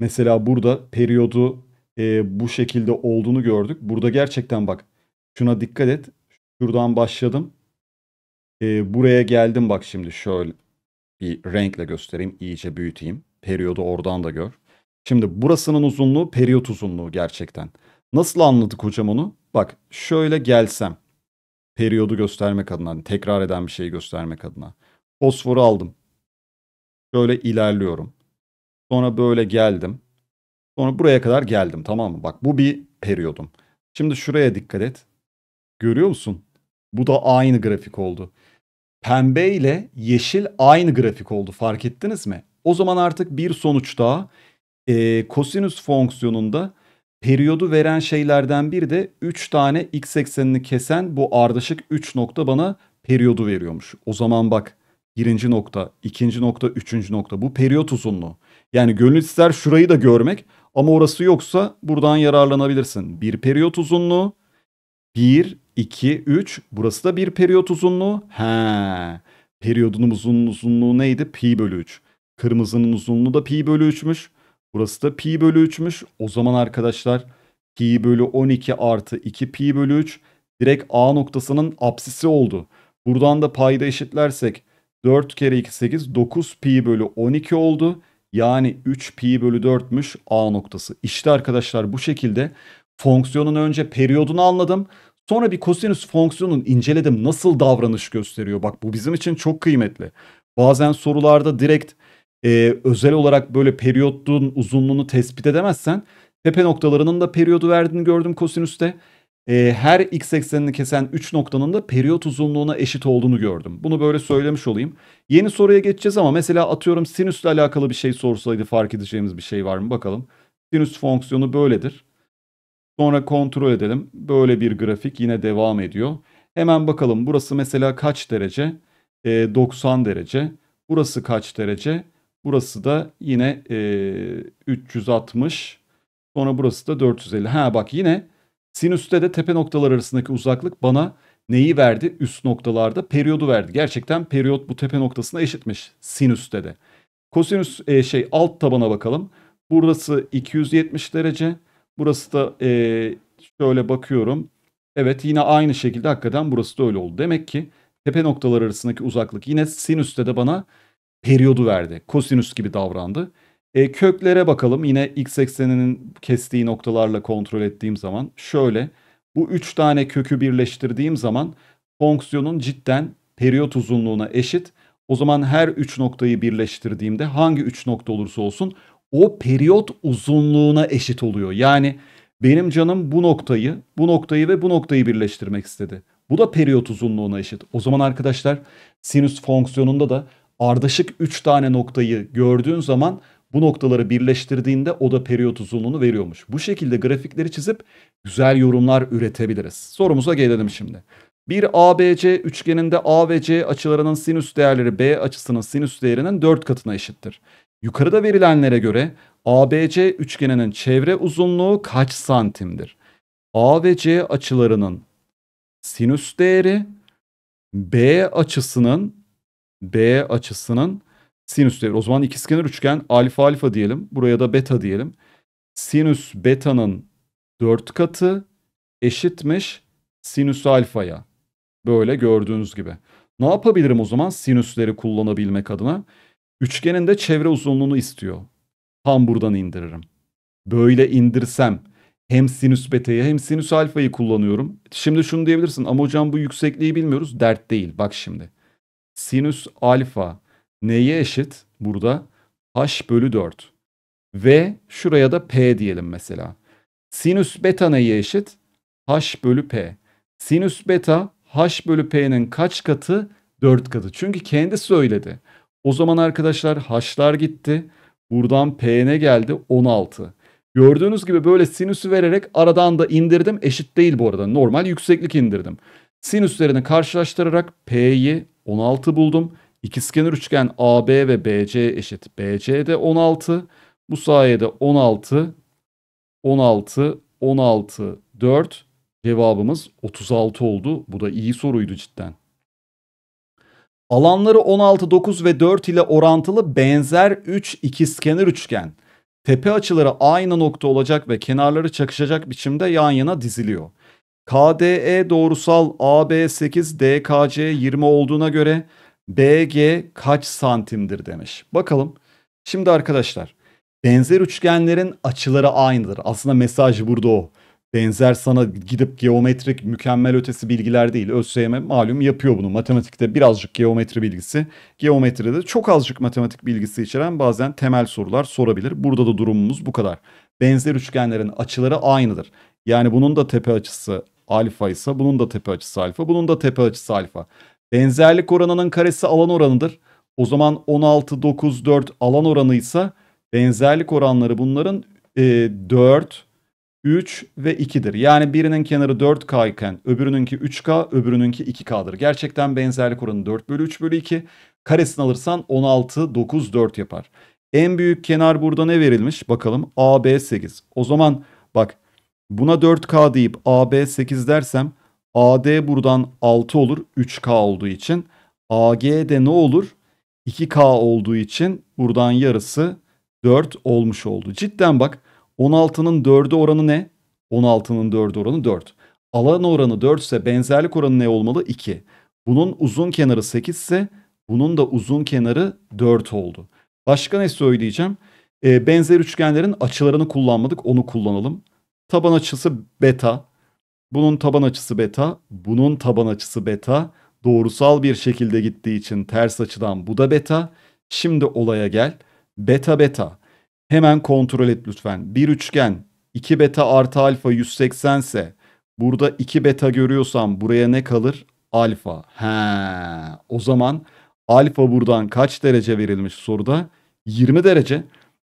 Mesela burada periyodu e, bu şekilde olduğunu gördük. Burada gerçekten bak şuna dikkat et. Şuradan başladım. E, buraya geldim bak şimdi şöyle bir renkle göstereyim. iyice büyüteyim. Periyodu oradan da gör. Şimdi burasının uzunluğu periyot uzunluğu gerçekten. Nasıl anladık hocam onu? Bak şöyle gelsem. Periyodu göstermek adına, hani tekrar eden bir şeyi göstermek adına. Fosforu aldım. Şöyle ilerliyorum. Sonra böyle geldim. Sonra buraya kadar geldim tamam mı? Bak bu bir periyodum. Şimdi şuraya dikkat et. Görüyor musun? Bu da aynı grafik oldu. Pembe ile yeşil aynı grafik oldu fark ettiniz mi? O zaman artık bir sonuçta e, kosinüs fonksiyonunda periyodu veren şeylerden biri de 3 tane x eksenini kesen bu ardışık 3 nokta bana periyodu veriyormuş. O zaman bak birinci nokta, ikinci nokta, üçüncü nokta bu periyot uzunluğu. Yani gönül ister şurayı da görmek ama orası yoksa buradan yararlanabilirsin. Bir periyot uzunluğu 1, 2, 3. Burası da bir periyot uzunluğu. He. Periyodun uzun uzunluğu neydi? Pi bölü 3. Kırmızının uzunluğu da pi bölü 3'müş. Burası da pi bölü 3'müş. O zaman arkadaşlar pi bölü 12 artı 2 pi bölü 3 direkt A noktasının apsisi oldu. Buradan da payda eşitlersek 4 kere 2 8 9 pi bölü 12 oldu. Yani 3 pi bölü 4'müş A noktası. İşte arkadaşlar bu şekilde fonksiyonun önce periyodunu anladım. Sonra bir kosinüs fonksiyonun inceledim nasıl davranış gösteriyor. Bak bu bizim için çok kıymetli. Bazen sorularda direkt e, özel olarak böyle periyodun uzunluğunu tespit edemezsen tepe noktalarının da periyodu verdiğini gördüm kosinüste e, her x eksenini kesen 3 noktanın da periyot uzunluğuna eşit olduğunu gördüm. Bunu böyle söylemiş olayım. Yeni soruya geçeceğiz ama mesela atıyorum sinüsle alakalı bir şey sorsaydı fark edeceğimiz bir şey var mı bakalım. Sinüs fonksiyonu böyledir. Sonra kontrol edelim. Böyle bir grafik yine devam ediyor. Hemen bakalım burası mesela kaç derece? E, ee, 90 derece. Burası kaç derece? Burası da yine e, ee, 360. Sonra burası da 450. Ha bak yine Sinüste de tepe noktalar arasındaki uzaklık bana neyi verdi? Üst noktalarda periyodu verdi. Gerçekten periyot bu tepe noktasına eşitmiş sinüste de. Kosinüs e, şey alt tabana bakalım. Burası 270 derece. Burası da e, şöyle bakıyorum. Evet yine aynı şekilde hakikaten burası da öyle oldu. Demek ki tepe noktalar arasındaki uzaklık yine sinüste de bana periyodu verdi. Kosinüs gibi davrandı. E, köklere bakalım. Yine x ekseninin kestiği noktalarla kontrol ettiğim zaman şöyle. Bu 3 tane kökü birleştirdiğim zaman fonksiyonun cidden periyot uzunluğuna eşit. O zaman her 3 noktayı birleştirdiğimde hangi 3 nokta olursa olsun o periyot uzunluğuna eşit oluyor. Yani benim canım bu noktayı, bu noktayı ve bu noktayı birleştirmek istedi. Bu da periyot uzunluğuna eşit. O zaman arkadaşlar sinüs fonksiyonunda da ardışık 3 tane noktayı gördüğün zaman bu noktaları birleştirdiğinde oda periyot uzunluğunu veriyormuş. Bu şekilde grafikleri çizip güzel yorumlar üretebiliriz. Sorumuza gelelim şimdi. Bir ABC üçgeninde A ve C açılarının sinüs değerleri B açısının sinüs değerinin 4 katına eşittir. Yukarıda verilenlere göre ABC üçgeninin çevre uzunluğu kaç santimdir? A ve C açılarının sinüs değeri B açısının B açısının sinüs devri. O zaman ikizkenar üçgen alfa alfa diyelim. Buraya da beta diyelim. Sinüs beta'nın 4 katı eşitmiş sinüs alfaya. Böyle gördüğünüz gibi. Ne yapabilirim o zaman sinüsleri kullanabilmek adına? Üçgenin de çevre uzunluğunu istiyor. Tam buradan indiririm. Böyle indirsem hem sinüs beta'yı hem sinüs alfayı kullanıyorum. Şimdi şunu diyebilirsin ama hocam bu yüksekliği bilmiyoruz. Dert değil bak şimdi. Sinüs alfa N'ye eşit burada h bölü 4. Ve şuraya da p diyelim mesela. Sinüs beta neye eşit? h bölü p. Sinüs beta h bölü p'nin kaç katı? 4 katı. Çünkü kendi söyledi. O zaman arkadaşlar h'lar gitti. Buradan p'ne geldi 16. Gördüğünüz gibi böyle sinüsü vererek aradan da indirdim. Eşit değil bu arada. Normal yükseklik indirdim. Sinüslerini karşılaştırarak p'yi 16 buldum. İkizkenar üçgen AB ve BC eşit. BC de 16. Bu sayede 16 16 16 4 cevabımız 36 oldu. Bu da iyi soruydu cidden. Alanları 16 9 ve 4 ile orantılı benzer 3 ikizkenar üçgen. Tepe açıları aynı nokta olacak ve kenarları çakışacak biçimde yan yana diziliyor. KDE doğrusal AB 8 DKC 20 olduğuna göre BG kaç santimdir demiş. Bakalım. Şimdi arkadaşlar benzer üçgenlerin açıları aynıdır. Aslında mesaj burada o. Benzer sana gidip geometrik mükemmel ötesi bilgiler değil. ÖSYM malum yapıyor bunu. Matematikte birazcık geometri bilgisi. Geometride çok azıcık matematik bilgisi içeren bazen temel sorular sorabilir. Burada da durumumuz bu kadar. Benzer üçgenlerin açıları aynıdır. Yani bunun da tepe açısı alfa ise bunun da tepe açısı alfa, bunun da tepe açısı alfa. Benzerlik oranının karesi alan oranıdır. O zaman 16, 9, 4 alan oranıysa benzerlik oranları bunların e, 4, 3 ve 2'dir. Yani birinin kenarı 4K iken öbürününki 3K, öbürününki 2K'dır. Gerçekten benzerlik oranı 4 bölü 3 bölü 2. Karesini alırsan 16, 9, 4 yapar. En büyük kenar burada ne verilmiş? Bakalım AB8. O zaman bak buna 4K deyip AB8 dersem AD buradan 6 olur 3K olduğu için. AG de ne olur? 2K olduğu için buradan yarısı 4 olmuş oldu. Cidden bak 16'nın 4'ü oranı ne? 16'nın 4'ü oranı 4. Alan oranı 4 ise benzerlik oranı ne olmalı? 2. Bunun uzun kenarı 8 ise bunun da uzun kenarı 4 oldu. Başka ne söyleyeceğim? E, benzer üçgenlerin açılarını kullanmadık onu kullanalım. Taban açısı beta, bunun taban açısı beta, bunun taban açısı beta. Doğrusal bir şekilde gittiği için ters açıdan bu da beta. Şimdi olaya gel. Beta beta. Hemen kontrol et lütfen. Bir üçgen 2 beta artı alfa 180 ise burada 2 beta görüyorsam buraya ne kalır? Alfa. He. O zaman alfa buradan kaç derece verilmiş soruda? 20 derece.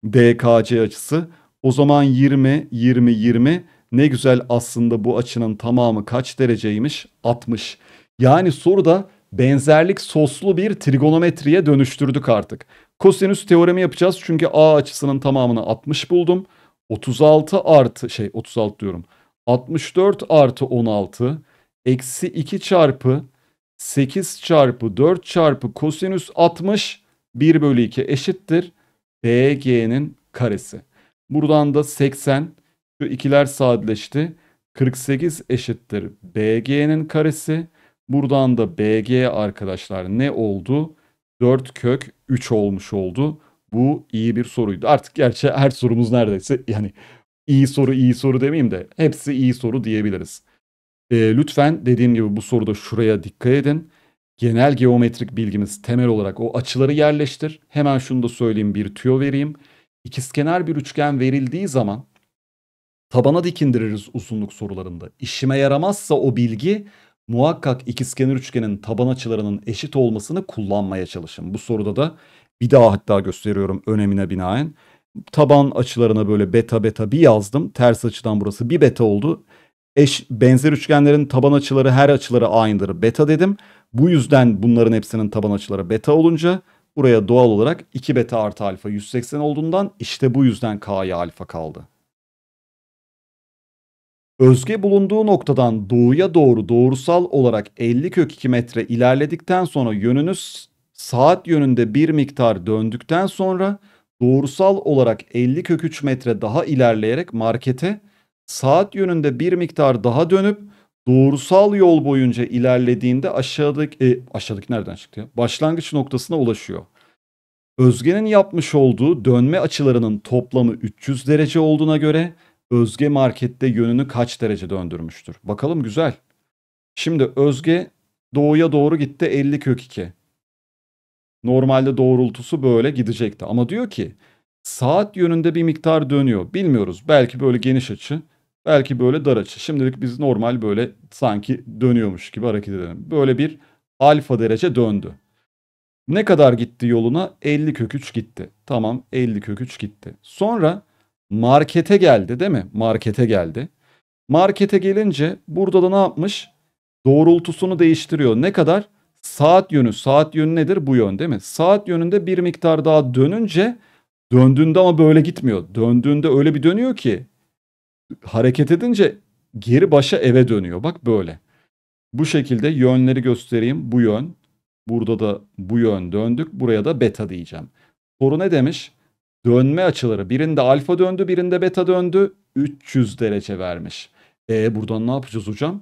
DKC açısı. O zaman 20, 20, 20 ne güzel aslında bu açının tamamı kaç dereceymiş? 60. Yani soruda benzerlik soslu bir trigonometriye dönüştürdük artık. Kosinüs teoremi yapacağız çünkü A açısının tamamını 60 buldum. 36 artı şey 36 diyorum. 64 artı 16 eksi 2 çarpı 8 çarpı 4 çarpı kosinüs 60 1 bölü 2 eşittir. BG'nin karesi. Buradan da 80 şu ikiler sadeleşti. 48 eşittir BG'nin karesi. Buradan da BG arkadaşlar ne oldu? 4 kök 3 olmuş oldu. Bu iyi bir soruydu. Artık gerçi her sorumuz neredeyse yani iyi soru iyi soru demeyeyim de hepsi iyi soru diyebiliriz. E, lütfen dediğim gibi bu soruda şuraya dikkat edin. Genel geometrik bilgimiz temel olarak o açıları yerleştir. Hemen şunu da söyleyeyim bir tüyo vereyim. İkizkenar bir üçgen verildiği zaman tabana dikindiririz uzunluk sorularında. İşime yaramazsa o bilgi muhakkak ikizkenar üçgenin taban açılarının eşit olmasını kullanmaya çalışın. Bu soruda da bir daha hatta gösteriyorum önemine binaen. Taban açılarına böyle beta beta bir yazdım. Ters açıdan burası bir beta oldu. Eş, benzer üçgenlerin taban açıları her açıları aynıdır beta dedim. Bu yüzden bunların hepsinin taban açıları beta olunca buraya doğal olarak 2 beta artı alfa 180 olduğundan işte bu yüzden k'ya alfa kaldı. Özge bulunduğu noktadan doğuya doğru doğrusal olarak 50 kök 2 metre ilerledikten sonra yönünüz saat yönünde bir miktar döndükten sonra doğrusal olarak 50 kök 3 metre daha ilerleyerek markete saat yönünde bir miktar daha dönüp doğrusal yol boyunca ilerlediğinde aşağıdaki e, aşağıdaki nereden çıktı ya? Başlangıç noktasına ulaşıyor. Özge'nin yapmış olduğu dönme açılarının toplamı 300 derece olduğuna göre Özge markette yönünü kaç derece döndürmüştür? Bakalım güzel. Şimdi Özge doğuya doğru gitti 50 kök 2. Normalde doğrultusu böyle gidecekti. Ama diyor ki saat yönünde bir miktar dönüyor. Bilmiyoruz. Belki böyle geniş açı, belki böyle dar açı. Şimdilik biz normal böyle sanki dönüyormuş gibi hareket edelim. Böyle bir alfa derece döndü. Ne kadar gitti yoluna? 50 kök 3 gitti. Tamam 50 kök 3 gitti. Sonra markete geldi değil mi? Markete geldi. Markete gelince burada da ne yapmış? Doğrultusunu değiştiriyor. Ne kadar? Saat yönü. Saat yönü nedir? Bu yön değil mi? Saat yönünde bir miktar daha dönünce döndüğünde ama böyle gitmiyor. Döndüğünde öyle bir dönüyor ki hareket edince geri başa eve dönüyor. Bak böyle. Bu şekilde yönleri göstereyim. Bu yön. Burada da bu yön döndük. Buraya da beta diyeceğim. Soru ne demiş? dönme açıları birinde alfa döndü birinde beta döndü 300 derece vermiş. E buradan ne yapacağız hocam?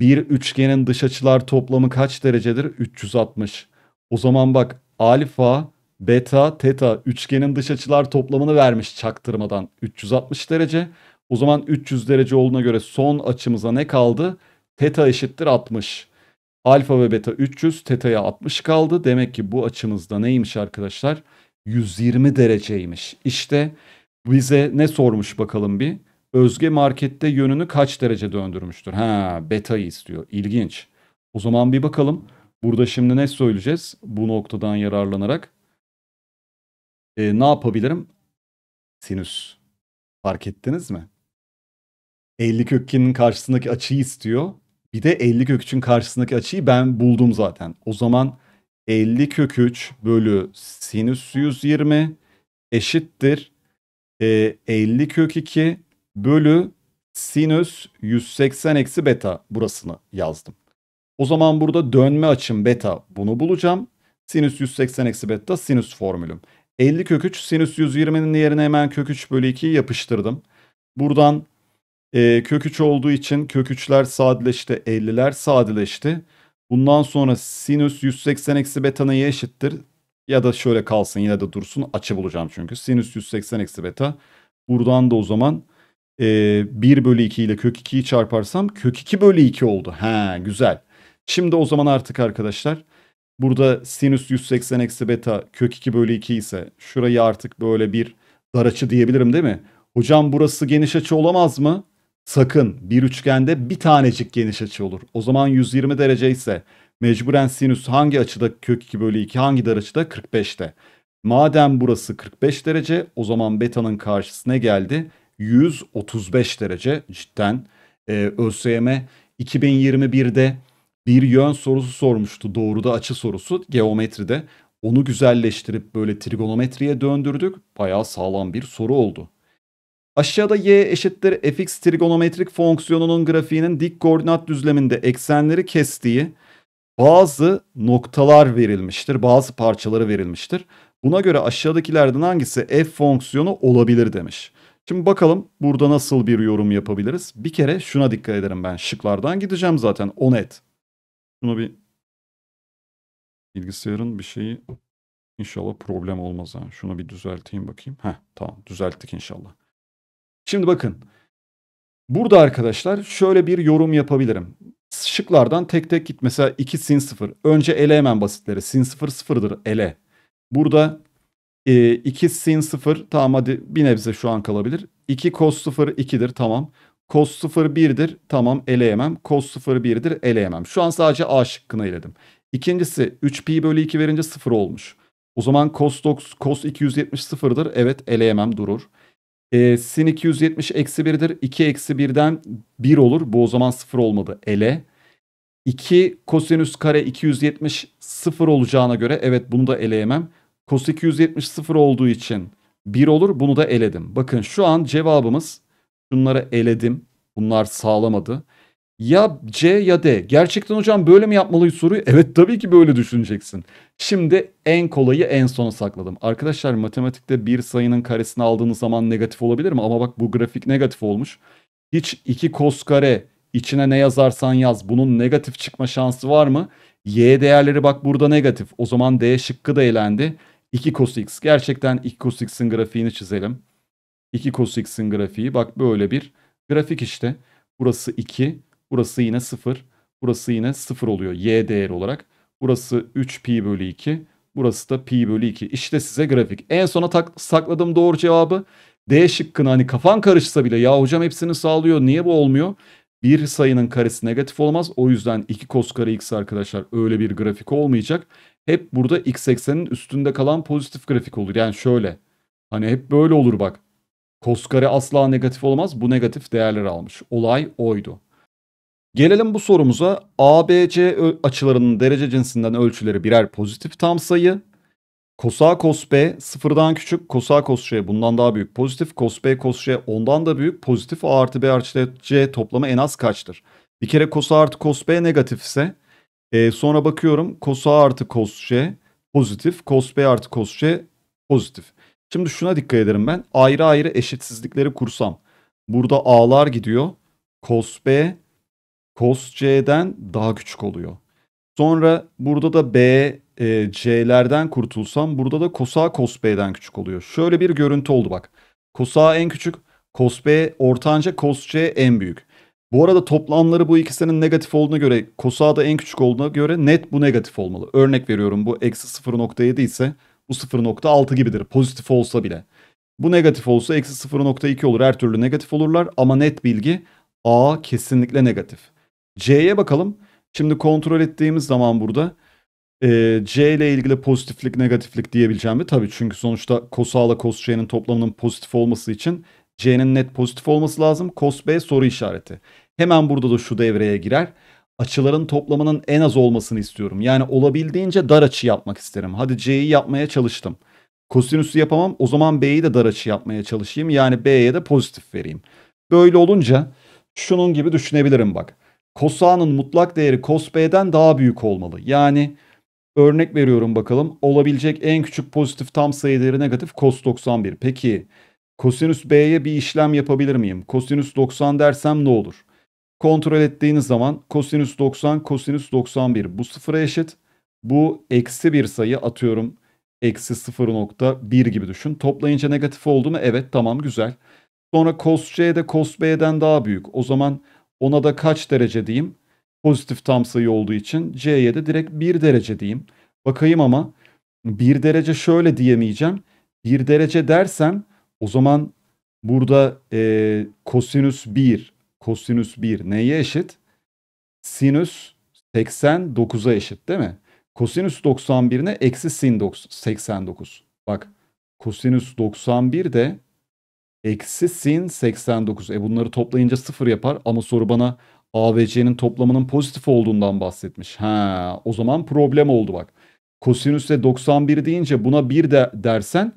Bir üçgenin dış açılar toplamı kaç derecedir? 360. O zaman bak alfa, beta, teta üçgenin dış açılar toplamını vermiş çaktırmadan 360 derece. O zaman 300 derece olduğuna göre son açımıza ne kaldı? Teta eşittir 60. Alfa ve beta 300, teta'ya 60 kaldı. Demek ki bu açımızda neymiş arkadaşlar? 120 dereceymiş. İşte bize ne sormuş bakalım bir? Özge markette yönünü kaç derece döndürmüştür? Ha, beta istiyor. İlginç. O zaman bir bakalım. Burada şimdi ne söyleyeceğiz? Bu noktadan yararlanarak e, ne yapabilirim? Sinüs. Fark ettiniz mi? 50 kökünün karşısındaki açıyı istiyor. Bir de 50 köküçün karşısındaki açıyı ben buldum zaten. O zaman 50 kök 3 bölü sinüs 120 eşittir. E, 50 kök 2 bölü sinüs 180 eksi beta burasını yazdım. O zaman burada dönme açım beta bunu bulacağım. Sinüs 180 eksi beta sinüs formülüm. 50 kök 3 sinüs 120'nin yerine hemen kök 3 bölü 2'yi yapıştırdım. Buradan e, kök 3 olduğu için kök 3'ler sadeleşti 50'ler sadeleşti. Bundan sonra sinüs 180 eksi beta neye eşittir? Ya da şöyle kalsın yine de dursun. Açı bulacağım çünkü. Sinüs 180 eksi beta. Buradan da o zaman e, 1 bölü 2 ile kök 2'yi çarparsam kök 2 bölü 2 oldu. He güzel. Şimdi o zaman artık arkadaşlar burada sinüs 180 eksi beta kök 2 bölü 2 ise şurayı artık böyle bir dar açı diyebilirim değil mi? Hocam burası geniş açı olamaz mı? Sakın bir üçgende bir tanecik geniş açı olur. O zaman 120 derece ise mecburen sinüs hangi açıda kök 2 bölü 2 hangi dar açıda 45'te. Madem burası 45 derece o zaman beta'nın karşısına geldi 135 derece cidden. Ee, ÖSYM 2021'de bir yön sorusu sormuştu doğruda açı sorusu geometride. Onu güzelleştirip böyle trigonometriye döndürdük. Bayağı sağlam bir soru oldu. Aşağıda y eşittir fx trigonometrik fonksiyonunun grafiğinin dik koordinat düzleminde eksenleri kestiği bazı noktalar verilmiştir. Bazı parçaları verilmiştir. Buna göre aşağıdakilerden hangisi f fonksiyonu olabilir demiş. Şimdi bakalım burada nasıl bir yorum yapabiliriz. Bir kere şuna dikkat ederim ben. Şıklardan gideceğim zaten. O net. Şunu bir bilgisayarın bir şeyi inşallah problem olmaz ha. Şunu bir düzelteyim bakayım. Heh tamam düzelttik inşallah. Şimdi bakın. Burada arkadaşlar şöyle bir yorum yapabilirim. Şıklardan tek tek git. Mesela 2 sin 0. Önce ele hemen basitleri. Sin 0 0'dır. ele. Burada e, 2 sin 0 tamam hadi bir nebze şu an kalabilir. 2 cos 0 2'dir tamam. Cos 0 1'dir tamam eleyemem. Cos 0 1'dir eleyemem. Şu an sadece A şıkkını eledim. İkincisi 3 pi bölü 2 verince 0 olmuş. O zaman cos 9 cos 270 0'dır. Evet eleyemem durur. E, sin 270 eksi 1'dir. 2 eksi 1'den 1 olur. Bu o zaman 0 olmadı. Ele. 2 kosinüs kare 270 0 olacağına göre evet bunu da eleyemem. Kos 270 0 olduğu için 1 olur. Bunu da eledim. Bakın şu an cevabımız şunları eledim. Bunlar sağlamadı ya C ya D. Gerçekten hocam böyle mi yapmalıyız soruyu? Evet tabii ki böyle düşüneceksin. Şimdi en kolayı en sona sakladım. Arkadaşlar matematikte bir sayının karesini aldığınız zaman negatif olabilir mi? Ama bak bu grafik negatif olmuş. Hiç 2 kos kare içine ne yazarsan yaz bunun negatif çıkma şansı var mı? Y değerleri bak burada negatif. O zaman D şıkkı da elendi. 2 cos x. Gerçekten 2 cos x'in grafiğini çizelim. 2 cos x'in grafiği bak böyle bir grafik işte. Burası 2. Burası yine 0. Burası yine 0 oluyor y değeri olarak. Burası 3 pi bölü 2. Burası da pi bölü 2. İşte size grafik. En sona tak sakladım doğru cevabı. D şıkkını hani kafan karışsa bile ya hocam hepsini sağlıyor niye bu olmuyor? Bir sayının karesi negatif olmaz. O yüzden 2 kos kare x arkadaşlar öyle bir grafik olmayacak. Hep burada x eksenin üstünde kalan pozitif grafik olur. Yani şöyle hani hep böyle olur bak. Kos kare asla negatif olmaz. Bu negatif değerler almış. Olay oydu. Gelelim bu sorumuza. ABC açılarının derece cinsinden ölçüleri birer pozitif tam sayı. A Kosakos B sıfırdan küçük, A kosakos C bundan daha büyük pozitif, kos B kos C ondan da büyük pozitif A artı B artı C toplamı en az kaçtır? Bir kere kos A artı kos B negatifse, e, sonra bakıyorum kos A artı kos C pozitif, kos B artı kos C pozitif. Şimdi şuna dikkat ederim ben ayrı ayrı eşitsizlikleri kursam. Burada A'lar gidiyor. Kos B cos c'den daha küçük oluyor. Sonra burada da b e, c'lerden kurtulsam burada da cos a cos b'den küçük oluyor. Şöyle bir görüntü oldu bak. Cos a en küçük, cos b ortanca, cos c en büyük. Bu arada toplamları bu ikisinin negatif olduğuna göre cos a da en küçük olduğuna göre net bu negatif olmalı. Örnek veriyorum bu eksi 0.7 ise bu 0.6 gibidir pozitif olsa bile. Bu negatif olsa eksi 0.2 olur her türlü negatif olurlar ama net bilgi a kesinlikle negatif. C'ye bakalım. Şimdi kontrol ettiğimiz zaman burada e, C ile ilgili pozitiflik negatiflik diyebileceğim mi? Tabii çünkü sonuçta cos A ile cos C'nin toplamının pozitif olması için C'nin net pozitif olması lazım. Cos B soru işareti. Hemen burada da şu devreye girer. Açıların toplamının en az olmasını istiyorum. Yani olabildiğince dar açı yapmak isterim. Hadi C'yi yapmaya çalıştım. Kosinüsü yapamam. O zaman B'yi de dar açı yapmaya çalışayım. Yani B'ye de pozitif vereyim. Böyle olunca şunun gibi düşünebilirim bak cos A'nın mutlak değeri cos B'den daha büyük olmalı. Yani örnek veriyorum bakalım. Olabilecek en küçük pozitif tam sayı değeri negatif cos 91. Peki kosinüs B'ye bir işlem yapabilir miyim? Kosinüs 90 dersem ne olur? Kontrol ettiğiniz zaman kosinüs 90, kosinüs 91 bu sıfıra eşit. Bu eksi bir sayı atıyorum. Eksi 0.1 gibi düşün. Toplayınca negatif oldu mu? Evet tamam güzel. Sonra cos C de cos B'den daha büyük. O zaman ona da kaç derece diyeyim? Pozitif tam sayı olduğu için C'ye de direkt 1 derece diyeyim. Bakayım ama 1 derece şöyle diyemeyeceğim. 1 derece dersem o zaman burada e, kosinüs 1, kosinüs 1 neye eşit? Sinüs 89'a eşit değil mi? Kosinüs 91'ine eksi sin 89. Bak kosinüs 91 de Eksi sin 89. E bunları toplayınca sıfır yapar ama soru bana A ve C'nin toplamının pozitif olduğundan bahsetmiş. Ha, o zaman problem oldu bak. Kosinüse 91 deyince buna 1 de dersen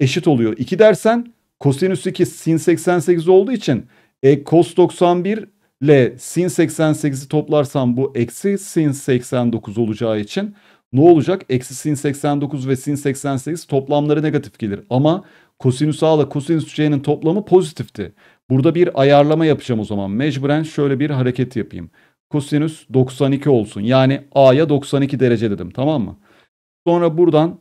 eşit oluyor. 2 dersen kosinüs 2 sin 88 olduğu için e, cos 91 ile sin 88'i toplarsam bu eksi sin 89 olacağı için ne olacak? Eksi sin 89 ve sin 88 toplamları negatif gelir. Ama Kosinüs A ile kosinüs C'nin toplamı pozitifti. Burada bir ayarlama yapacağım o zaman. Mecburen şöyle bir hareket yapayım. Kosinüs 92 olsun. Yani A'ya 92 derece dedim tamam mı? Sonra buradan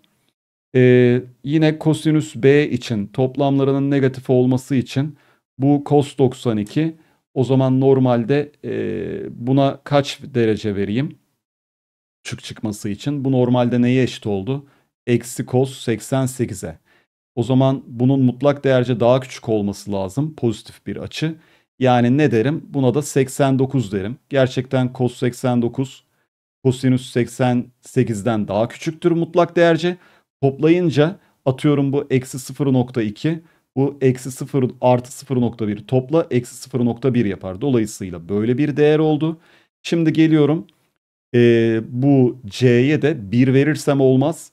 e, yine kosinüs B için toplamlarının negatif olması için bu cos 92 o zaman normalde e, buna kaç derece vereyim? çık çıkması için. Bu normalde neye eşit oldu? Eksi cos 88'e. O zaman bunun mutlak değerce daha küçük olması lazım pozitif bir açı. Yani ne derim? Buna da 89 derim. Gerçekten cos 89 kosinüs 88'den daha küçüktür mutlak değerce. Toplayınca atıyorum bu eksi 0.2 bu eksi 0 artı 0.1 topla eksi 0.1 yapar. Dolayısıyla böyle bir değer oldu. Şimdi geliyorum. Ee, bu C'ye de 1 verirsem olmaz.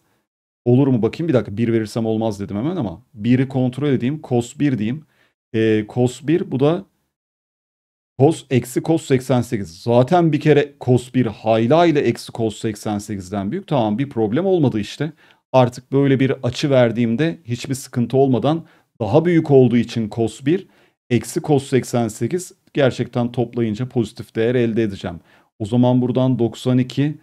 Olur mu bakayım bir dakika bir verirsem olmaz dedim hemen ama biri kontrol edeyim. Cos 1 diyeyim. E, cos 1 bu da cos eksi cos 88. Zaten bir kere cos 1 hayla ile eksi cos 88'den büyük. Tamam bir problem olmadı işte. Artık böyle bir açı verdiğimde hiçbir sıkıntı olmadan daha büyük olduğu için cos 1 eksi cos 88 gerçekten toplayınca pozitif değer elde edeceğim. O zaman buradan 92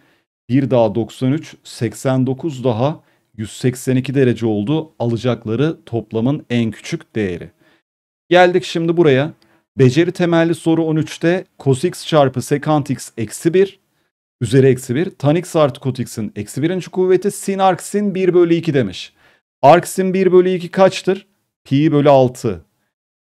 1 daha 93 89 daha 182 derece oldu alacakları toplamın en küçük değeri. Geldik şimdi buraya. Beceri temelli soru 13'te cos x çarpı secant x eksi 1 üzeri eksi 1 tan x artı cot x'in eksi 1. kuvveti sin arc 1 bölü 2 demiş. Arc 1 bölü 2 kaçtır? Pi bölü 6.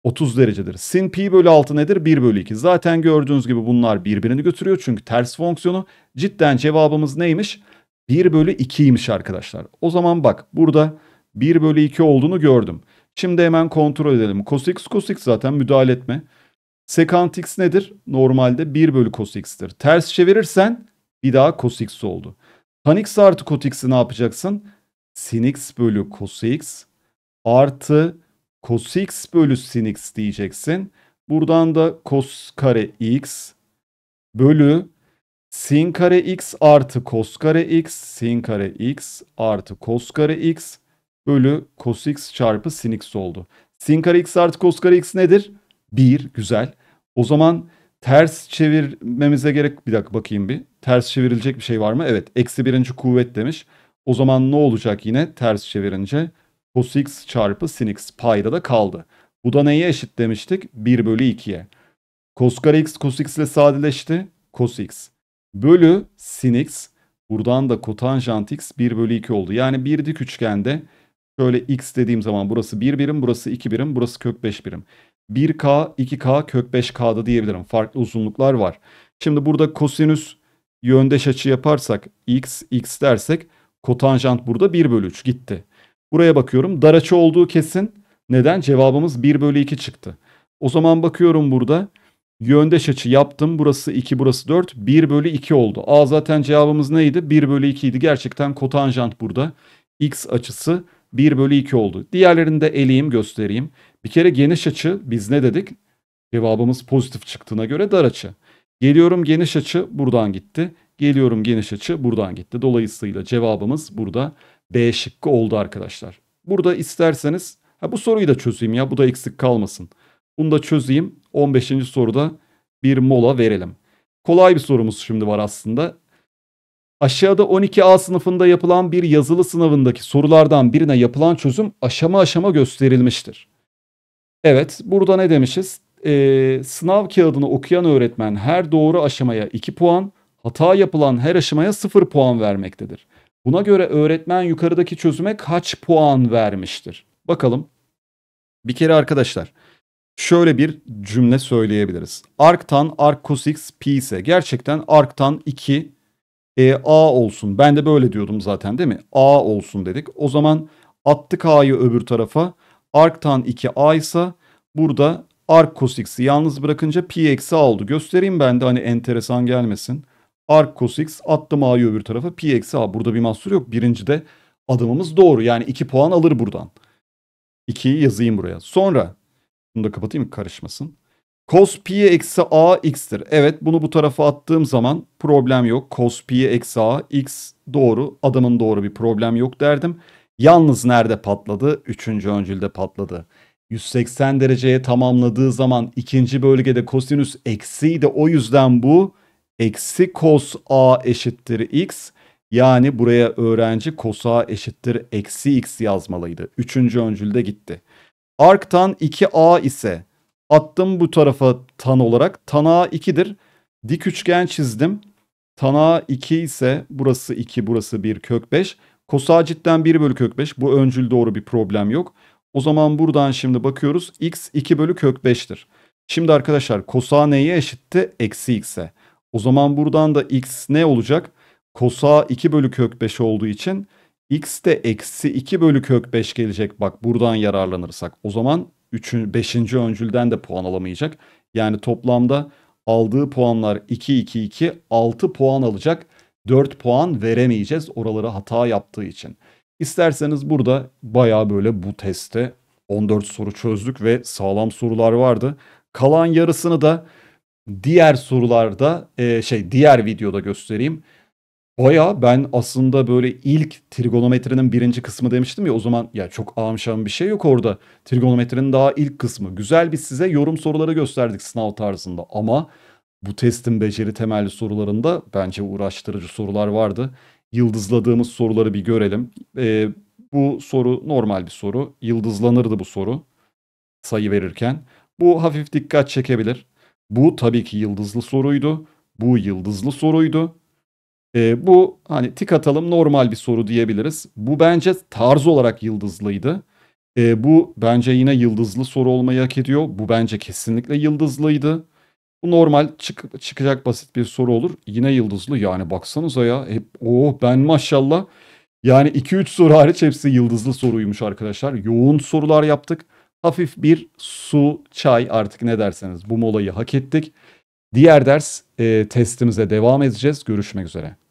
30 derecedir. Sin pi bölü 6 nedir? 1 bölü 2. Zaten gördüğünüz gibi bunlar birbirini götürüyor çünkü ters fonksiyonu. Cidden cevabımız neymiş? 1 bölü 2'ymiş arkadaşlar. O zaman bak burada 1 bölü 2 olduğunu gördüm. Şimdi hemen kontrol edelim. Cos x cos x zaten müdahale etme. Secant x nedir? Normalde 1 bölü cos x'tir. Ters çevirirsen bir daha cos x oldu. Tan x artı cot x'i ne yapacaksın? Sin x bölü cos x artı cos x bölü sin x diyeceksin. Buradan da cos kare x bölü sin kare x artı kos kare x sin kare x artı kos kare x bölü kos x çarpı sin x oldu. Sin kare x artı kos kare x nedir? 1 güzel. O zaman ters çevirmemize gerek bir dakika bakayım bir. Ters çevirilecek bir şey var mı? Evet eksi birinci kuvvet demiş. O zaman ne olacak yine ters çevirince? Cos x çarpı sin x payda da kaldı. Bu da neye eşit demiştik? 1 bölü 2'ye. Cos kare x cos x ile sadeleşti. Cos x bölü sin x. Buradan da kotanjant x 1 bölü 2 oldu. Yani bir dik üçgende şöyle x dediğim zaman burası 1 birim, burası 2 birim, burası kök 5 birim. 1k, 2k, kök 5k'da diyebilirim. Farklı uzunluklar var. Şimdi burada kosinüs yöndeş açı yaparsak x, x dersek kotanjant burada 1 bölü 3 gitti. Buraya bakıyorum dar açı olduğu kesin. Neden? Cevabımız 1 bölü 2 çıktı. O zaman bakıyorum burada Yöndeş açı yaptım. Burası 2 burası 4. 1 bölü 2 oldu. A zaten cevabımız neydi? 1 bölü 2 idi. Gerçekten kotanjant burada. X açısı 1 bölü 2 oldu. Diğerlerini de eleyeyim göstereyim. Bir kere geniş açı biz ne dedik? Cevabımız pozitif çıktığına göre dar açı. Geliyorum geniş açı buradan gitti. Geliyorum geniş açı buradan gitti. Dolayısıyla cevabımız burada B şıkkı oldu arkadaşlar. Burada isterseniz ha bu soruyu da çözeyim ya bu da eksik kalmasın. Bunu da çözeyim. 15. soruda bir mola verelim. Kolay bir sorumuz şimdi var aslında. Aşağıda 12A sınıfında yapılan bir yazılı sınavındaki sorulardan birine yapılan çözüm aşama aşama gösterilmiştir. Evet burada ne demişiz? Ee, sınav kağıdını okuyan öğretmen her doğru aşamaya 2 puan, hata yapılan her aşamaya 0 puan vermektedir. Buna göre öğretmen yukarıdaki çözüme kaç puan vermiştir? Bakalım. Bir kere arkadaşlar şöyle bir cümle söyleyebiliriz. Arctan arc x pi ise gerçekten arctan 2 e, a olsun. Ben de böyle diyordum zaten değil mi? A olsun dedik. O zaman attık a'yı öbür tarafa. Arctan 2 a ise burada arc x'i yalnız bırakınca pi eksi a oldu. Göstereyim ben de hani enteresan gelmesin. Arc x attım a'yı öbür tarafa pi eksi a. Burada bir mahsur yok. Birinci de adımımız doğru. Yani 2 puan alır buradan. 2'yi yazayım buraya. Sonra bunu da kapatayım karışmasın. Cos pi eksi a x'tir. Evet bunu bu tarafa attığım zaman problem yok. Cos pi eksi a x doğru. Adamın doğru bir problem yok derdim. Yalnız nerede patladı? Üçüncü öncülde patladı. 180 dereceye tamamladığı zaman ikinci bölgede kosinüs eksiydi. O yüzden bu eksi cos a eşittir x. Yani buraya öğrenci cos a eşittir eksi x yazmalıydı. Üçüncü öncülde gitti tan 2A ise attım bu tarafa tan olarak. tan a 2'dir. Dik üçgen çizdim. Tan a 2 ise burası 2 burası 1 kök 5. Kosacitten 1 bölü kök 5. Bu öncül doğru bir problem yok. O zaman buradan şimdi bakıyoruz. X 2 bölü kök 5'tir. Şimdi arkadaşlar kosa neye eşitti? Eksi x'e. O zaman buradan da x ne olacak? Kosa 2 bölü kök 5 olduğu için x de eksi 2 bölü kök 5 gelecek. Bak buradan yararlanırsak. O zaman 3. 5. öncülden de puan alamayacak. Yani toplamda aldığı puanlar 2 2 2 6 puan alacak. 4 puan veremeyeceğiz oralara hata yaptığı için. İsterseniz burada baya böyle bu testte 14 soru çözdük ve sağlam sorular vardı. Kalan yarısını da diğer sorularda e, şey diğer videoda göstereyim. Baya ben aslında böyle ilk trigonometrinin birinci kısmı demiştim ya o zaman ya çok amşan bir şey yok orada. Trigonometrinin daha ilk kısmı. Güzel bir size yorum soruları gösterdik sınav tarzında ama bu testin beceri temelli sorularında bence uğraştırıcı sorular vardı. Yıldızladığımız soruları bir görelim. Ee, bu soru normal bir soru. Yıldızlanırdı bu soru sayı verirken. Bu hafif dikkat çekebilir. Bu tabii ki yıldızlı soruydu. Bu yıldızlı soruydu. E, bu hani tik atalım normal bir soru diyebiliriz. Bu bence tarz olarak yıldızlıydı. E, bu bence yine yıldızlı soru olmayı hak ediyor. Bu bence kesinlikle yıldızlıydı. Bu normal çık, çıkacak basit bir soru olur. Yine yıldızlı yani baksanıza ya. Hep, oh ben maşallah. Yani 2-3 soru hariç hepsi yıldızlı soruymuş arkadaşlar. Yoğun sorular yaptık. Hafif bir su, çay artık ne derseniz bu molayı hak ettik. Diğer ders e, testimize devam edeceğiz. Görüşmek üzere.